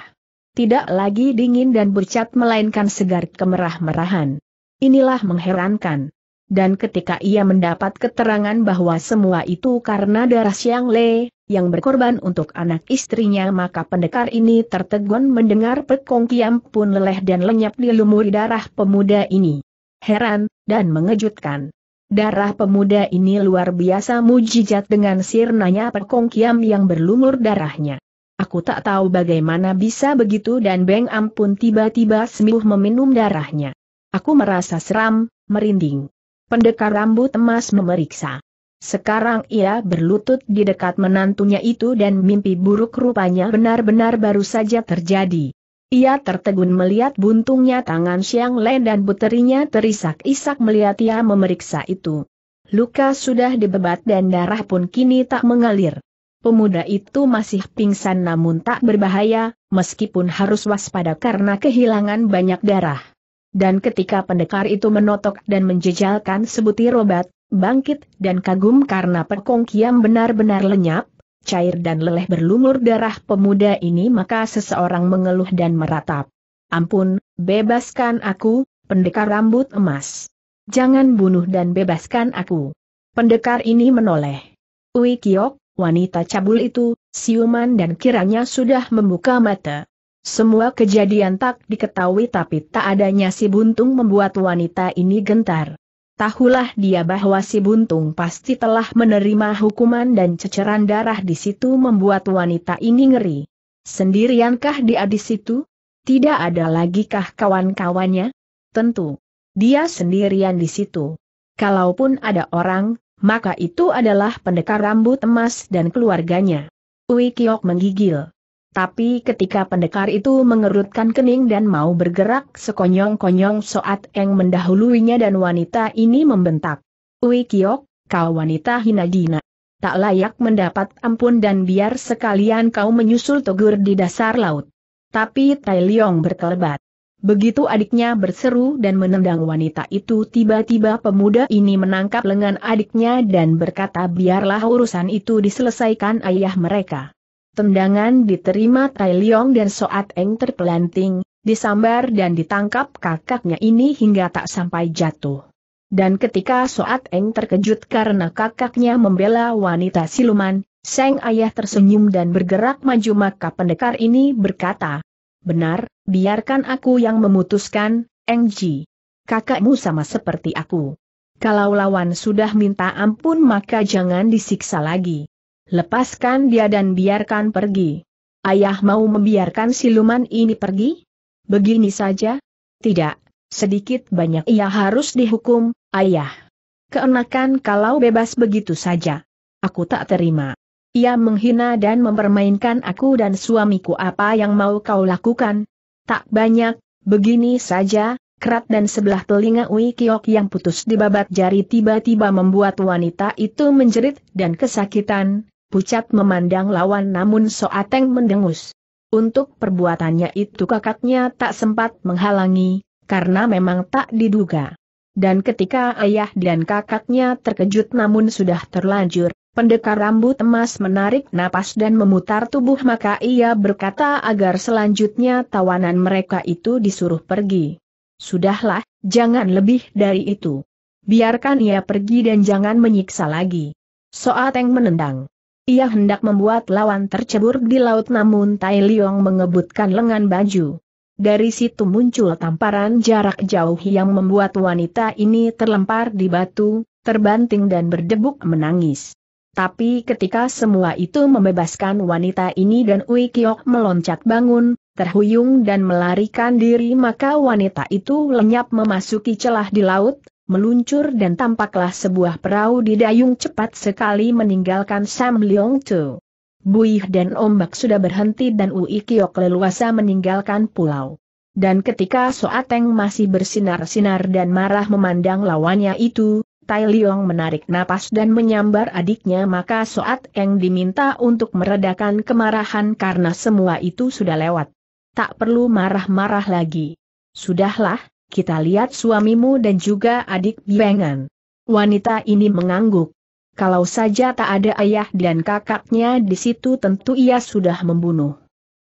Tidak lagi dingin dan bercat melainkan segar kemerah-merahan. Inilah mengherankan dan ketika ia mendapat keterangan bahwa semua itu karena darah Siang Le, yang berkorban untuk anak istrinya maka pendekar ini tertegun mendengar Pekong Kiam pun leleh dan lenyap dilumuri darah pemuda ini. Heran, dan mengejutkan. Darah pemuda ini luar biasa mujizat dengan sirnanya Pekong Kiam yang berlumur darahnya. Aku tak tahu bagaimana bisa begitu dan Beng Am pun tiba-tiba sembuh meminum darahnya. Aku merasa seram, merinding. Pendekar rambut emas memeriksa. Sekarang ia berlutut di dekat menantunya itu dan mimpi buruk rupanya benar-benar baru saja terjadi. Ia tertegun melihat buntungnya tangan Xiang Le dan puterinya terisak-isak melihat ia memeriksa itu. Luka sudah dibebat dan darah pun kini tak mengalir. Pemuda itu masih pingsan namun tak berbahaya, meskipun harus waspada karena kehilangan banyak darah. Dan ketika pendekar itu menotok dan menjejalkan sebutir obat, bangkit dan kagum karena pekong kiam benar-benar lenyap, cair dan leleh berlumur darah pemuda ini maka seseorang mengeluh dan meratap. Ampun, bebaskan aku, pendekar rambut emas. Jangan bunuh dan bebaskan aku. Pendekar ini menoleh. Ui Kiok, wanita cabul itu, siuman dan kiranya sudah membuka mata. Semua kejadian tak diketahui tapi tak adanya si buntung membuat wanita ini gentar. Tahulah dia bahwa si buntung pasti telah menerima hukuman dan ceceran darah di situ membuat wanita ini ngeri. Sendiriankah dia di situ? Tidak ada lagikah kawan-kawannya? Tentu. Dia sendirian di situ. Kalaupun ada orang, maka itu adalah pendekar rambut emas dan keluarganya. Ui Kiok menggigil. Tapi ketika pendekar itu mengerutkan kening dan mau bergerak sekonyong-konyong Soat Eng mendahuluinya dan wanita ini membentak. Ui Kiok, kau wanita hina dina. Tak layak mendapat ampun dan biar sekalian kau menyusul Togur di dasar laut. Tapi Tai Leong berkelebat. Begitu adiknya berseru dan menendang wanita itu tiba-tiba pemuda ini menangkap lengan adiknya dan berkata biarlah urusan itu diselesaikan ayah mereka. Tendangan diterima Tai Liong dan Soat Eng terpelanting, disambar dan ditangkap kakaknya ini hingga tak sampai jatuh. Dan ketika Soat Eng terkejut karena kakaknya membela wanita siluman, Seng ayah tersenyum dan bergerak maju maka pendekar ini berkata, Benar, biarkan aku yang memutuskan, Eng Ji. Kakakmu sama seperti aku. Kalau lawan sudah minta ampun maka jangan disiksa lagi. Lepaskan dia dan biarkan pergi. Ayah mau membiarkan siluman ini pergi? Begini saja? Tidak, sedikit banyak ia harus dihukum, ayah. Keenakan kalau bebas begitu saja. Aku tak terima. Ia menghina dan mempermainkan aku dan suamiku apa yang mau kau lakukan? Tak banyak, begini saja, kerat dan sebelah telinga Ui Kiok yang putus di babat jari tiba-tiba membuat wanita itu menjerit dan kesakitan, pucat memandang lawan namun Soateng mendengus. Untuk perbuatannya itu kakaknya tak sempat menghalangi, karena memang tak diduga. Dan ketika ayah dan kakaknya terkejut namun sudah terlanjur, pendekar rambut emas menarik napas dan memutar tubuh maka ia berkata agar selanjutnya tawanan mereka itu disuruh pergi. Sudahlah, jangan lebih dari itu. Biarkan ia pergi dan jangan menyiksa lagi. Soateng menendang. Ia hendak membuat lawan tercebur di laut namun Tai Liong mengebutkan lengan baju. Dari situ muncul tamparan jarak jauh yang membuat wanita ini terlempar di batu, terbanting dan berdebuk menangis. Tapi ketika semua itu membebaskan wanita ini dan Ui Kiok meloncat bangun, terhuyung dan melarikan diri maka wanita itu lenyap memasuki celah di laut, meluncur dan tampaklah sebuah perahu didayung cepat sekali meninggalkan Sam Leong Chu. Buih dan ombak sudah berhenti dan Ui Kiok leluasa meninggalkan pulau. Dan ketika Soateng masih bersinar-sinar dan marah memandang lawannya itu, Tai Leong menarik napas dan menyambar adiknya maka Soateng diminta untuk meredakan kemarahan karena semua itu sudah lewat. Tak perlu marah-marah lagi. Sudahlah, kita lihat suamimu dan juga adik Biangan. Wanita ini mengangguk. Kalau saja tak ada ayah dan kakaknya di situ tentu ia sudah membunuh.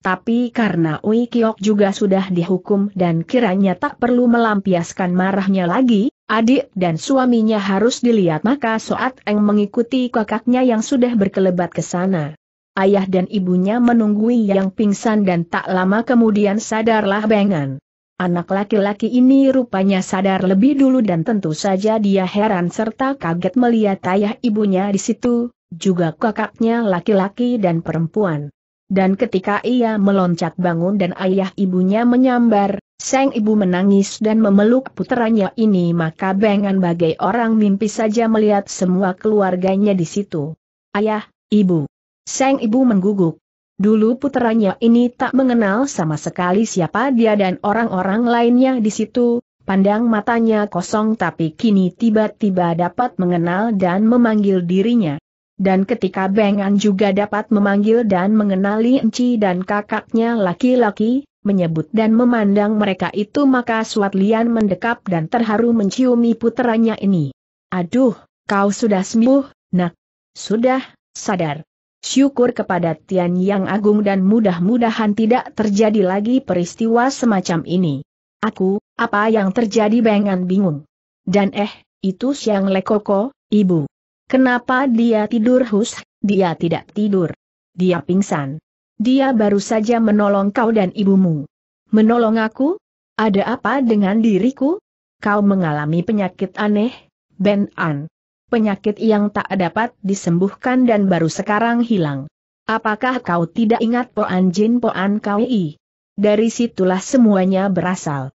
Tapi karena Ui Kiok juga sudah dihukum dan kiranya tak perlu melampiaskan marahnya lagi, adik dan suaminya harus dilihat maka Soat Eng mengikuti kakaknya yang sudah berkelebat ke sana. Ayah dan ibunya menunggui yang pingsan dan tak lama kemudian sadarlah Bengan. Anak laki-laki ini rupanya sadar lebih dulu dan tentu saja dia heran serta kaget melihat ayah ibunya di situ, juga kakaknya laki-laki dan perempuan. Dan ketika ia meloncat bangun dan ayah ibunya menyambar, sang ibu menangis dan memeluk putranya ini maka bengan bagai orang mimpi saja melihat semua keluarganya di situ. Ayah, ibu. Sang ibu mengguguk. Dulu puteranya ini tak mengenal sama sekali siapa dia dan orang-orang lainnya di situ, pandang matanya kosong tapi kini tiba-tiba dapat mengenal dan memanggil dirinya. Dan ketika Bengan juga dapat memanggil dan mengenali Enci dan kakaknya laki-laki, menyebut dan memandang mereka itu maka Suat Lian mendekap dan terharu menciumi puteranya ini. Aduh, kau sudah sembuh, nak. Sudah, sadar. Syukur kepada Tian Yang Agung dan mudah-mudahan tidak terjadi lagi peristiwa semacam ini. Aku, apa yang terjadi Bengan bingung. Dan eh, itu Siang Lekoko, ibu. Kenapa dia tidur hus, dia tidak tidur. Dia pingsan. Dia baru saja menolong kau dan ibumu. Menolong aku? Ada apa dengan diriku? Kau mengalami penyakit aneh, Ben An penyakit yang tak dapat disembuhkan dan baru sekarang hilang. Apakah kau tidak ingat Poan Jin Poan Kaui? Dari situlah semuanya berasal.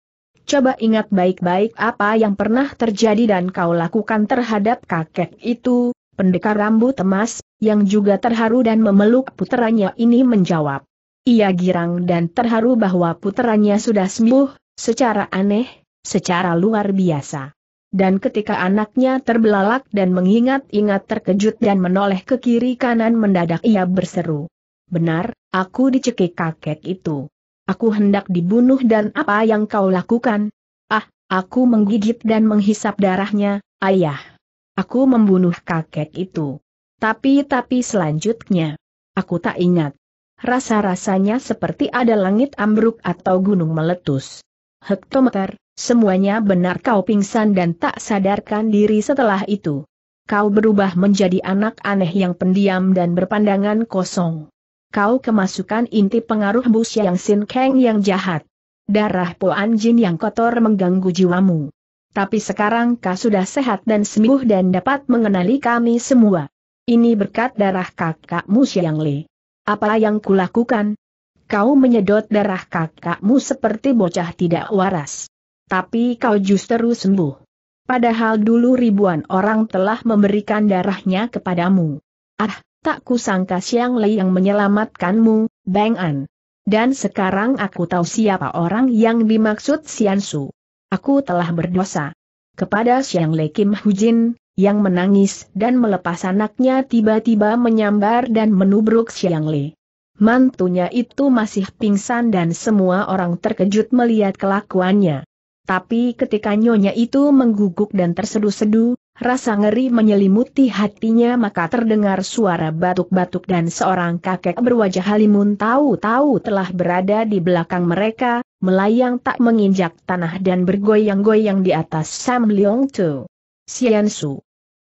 Coba ingat baik-baik apa yang pernah terjadi dan kau lakukan terhadap kakek itu, pendekar rambut emas, yang juga terharu dan memeluk puteranya ini menjawab. Ia girang dan terharu bahwa puteranya sudah sembuh, secara aneh, secara luar biasa dan ketika anaknya terbelalak dan mengingat-ingat terkejut dan menoleh ke kiri kanan mendadak ia berseru. Benar, aku dicekik kakek itu. Aku hendak dibunuh dan apa yang kau lakukan? Ah, aku menggigit dan menghisap darahnya, ayah. Aku membunuh kakek itu. Tapi-tapi selanjutnya. Aku tak ingat. Rasa-rasanya seperti ada langit ambruk atau gunung meletus. Hektometer, Semuanya benar kau pingsan dan tak sadarkan diri setelah itu. Kau berubah menjadi anak aneh yang pendiam dan berpandangan kosong. Kau kemasukan inti pengaruh bus yang Sin Kang yang jahat. Darah Po Anjin yang kotor mengganggu jiwamu. Tapi sekarang kau sudah sehat dan sembuh dan dapat mengenali kami semua. Ini berkat darah kakakmu yang Le. Apa yang kulakukan? Kau menyedot darah kakakmu seperti bocah tidak waras. Tapi kau justru sembuh. Padahal dulu ribuan orang telah memberikan darahnya kepadamu. Ah, tak kusangka Siang Lei yang menyelamatkanmu, Bang An. Dan sekarang aku tahu siapa orang yang dimaksud Sian Su. Aku telah berdosa. Kepada Siang Lei Kim Hujin, yang menangis dan melepas anaknya tiba-tiba menyambar dan menubruk Siang Lei. Mantunya itu masih pingsan dan semua orang terkejut melihat kelakuannya. Tapi ketika nyonya itu mengguguk dan tersedu-sedu, rasa ngeri menyelimuti hatinya maka terdengar suara batuk-batuk dan seorang kakek berwajah halimun tahu-tahu telah berada di belakang mereka, melayang tak menginjak tanah dan bergoyang-goyang di atas Sam Leong Tu. Sian Su.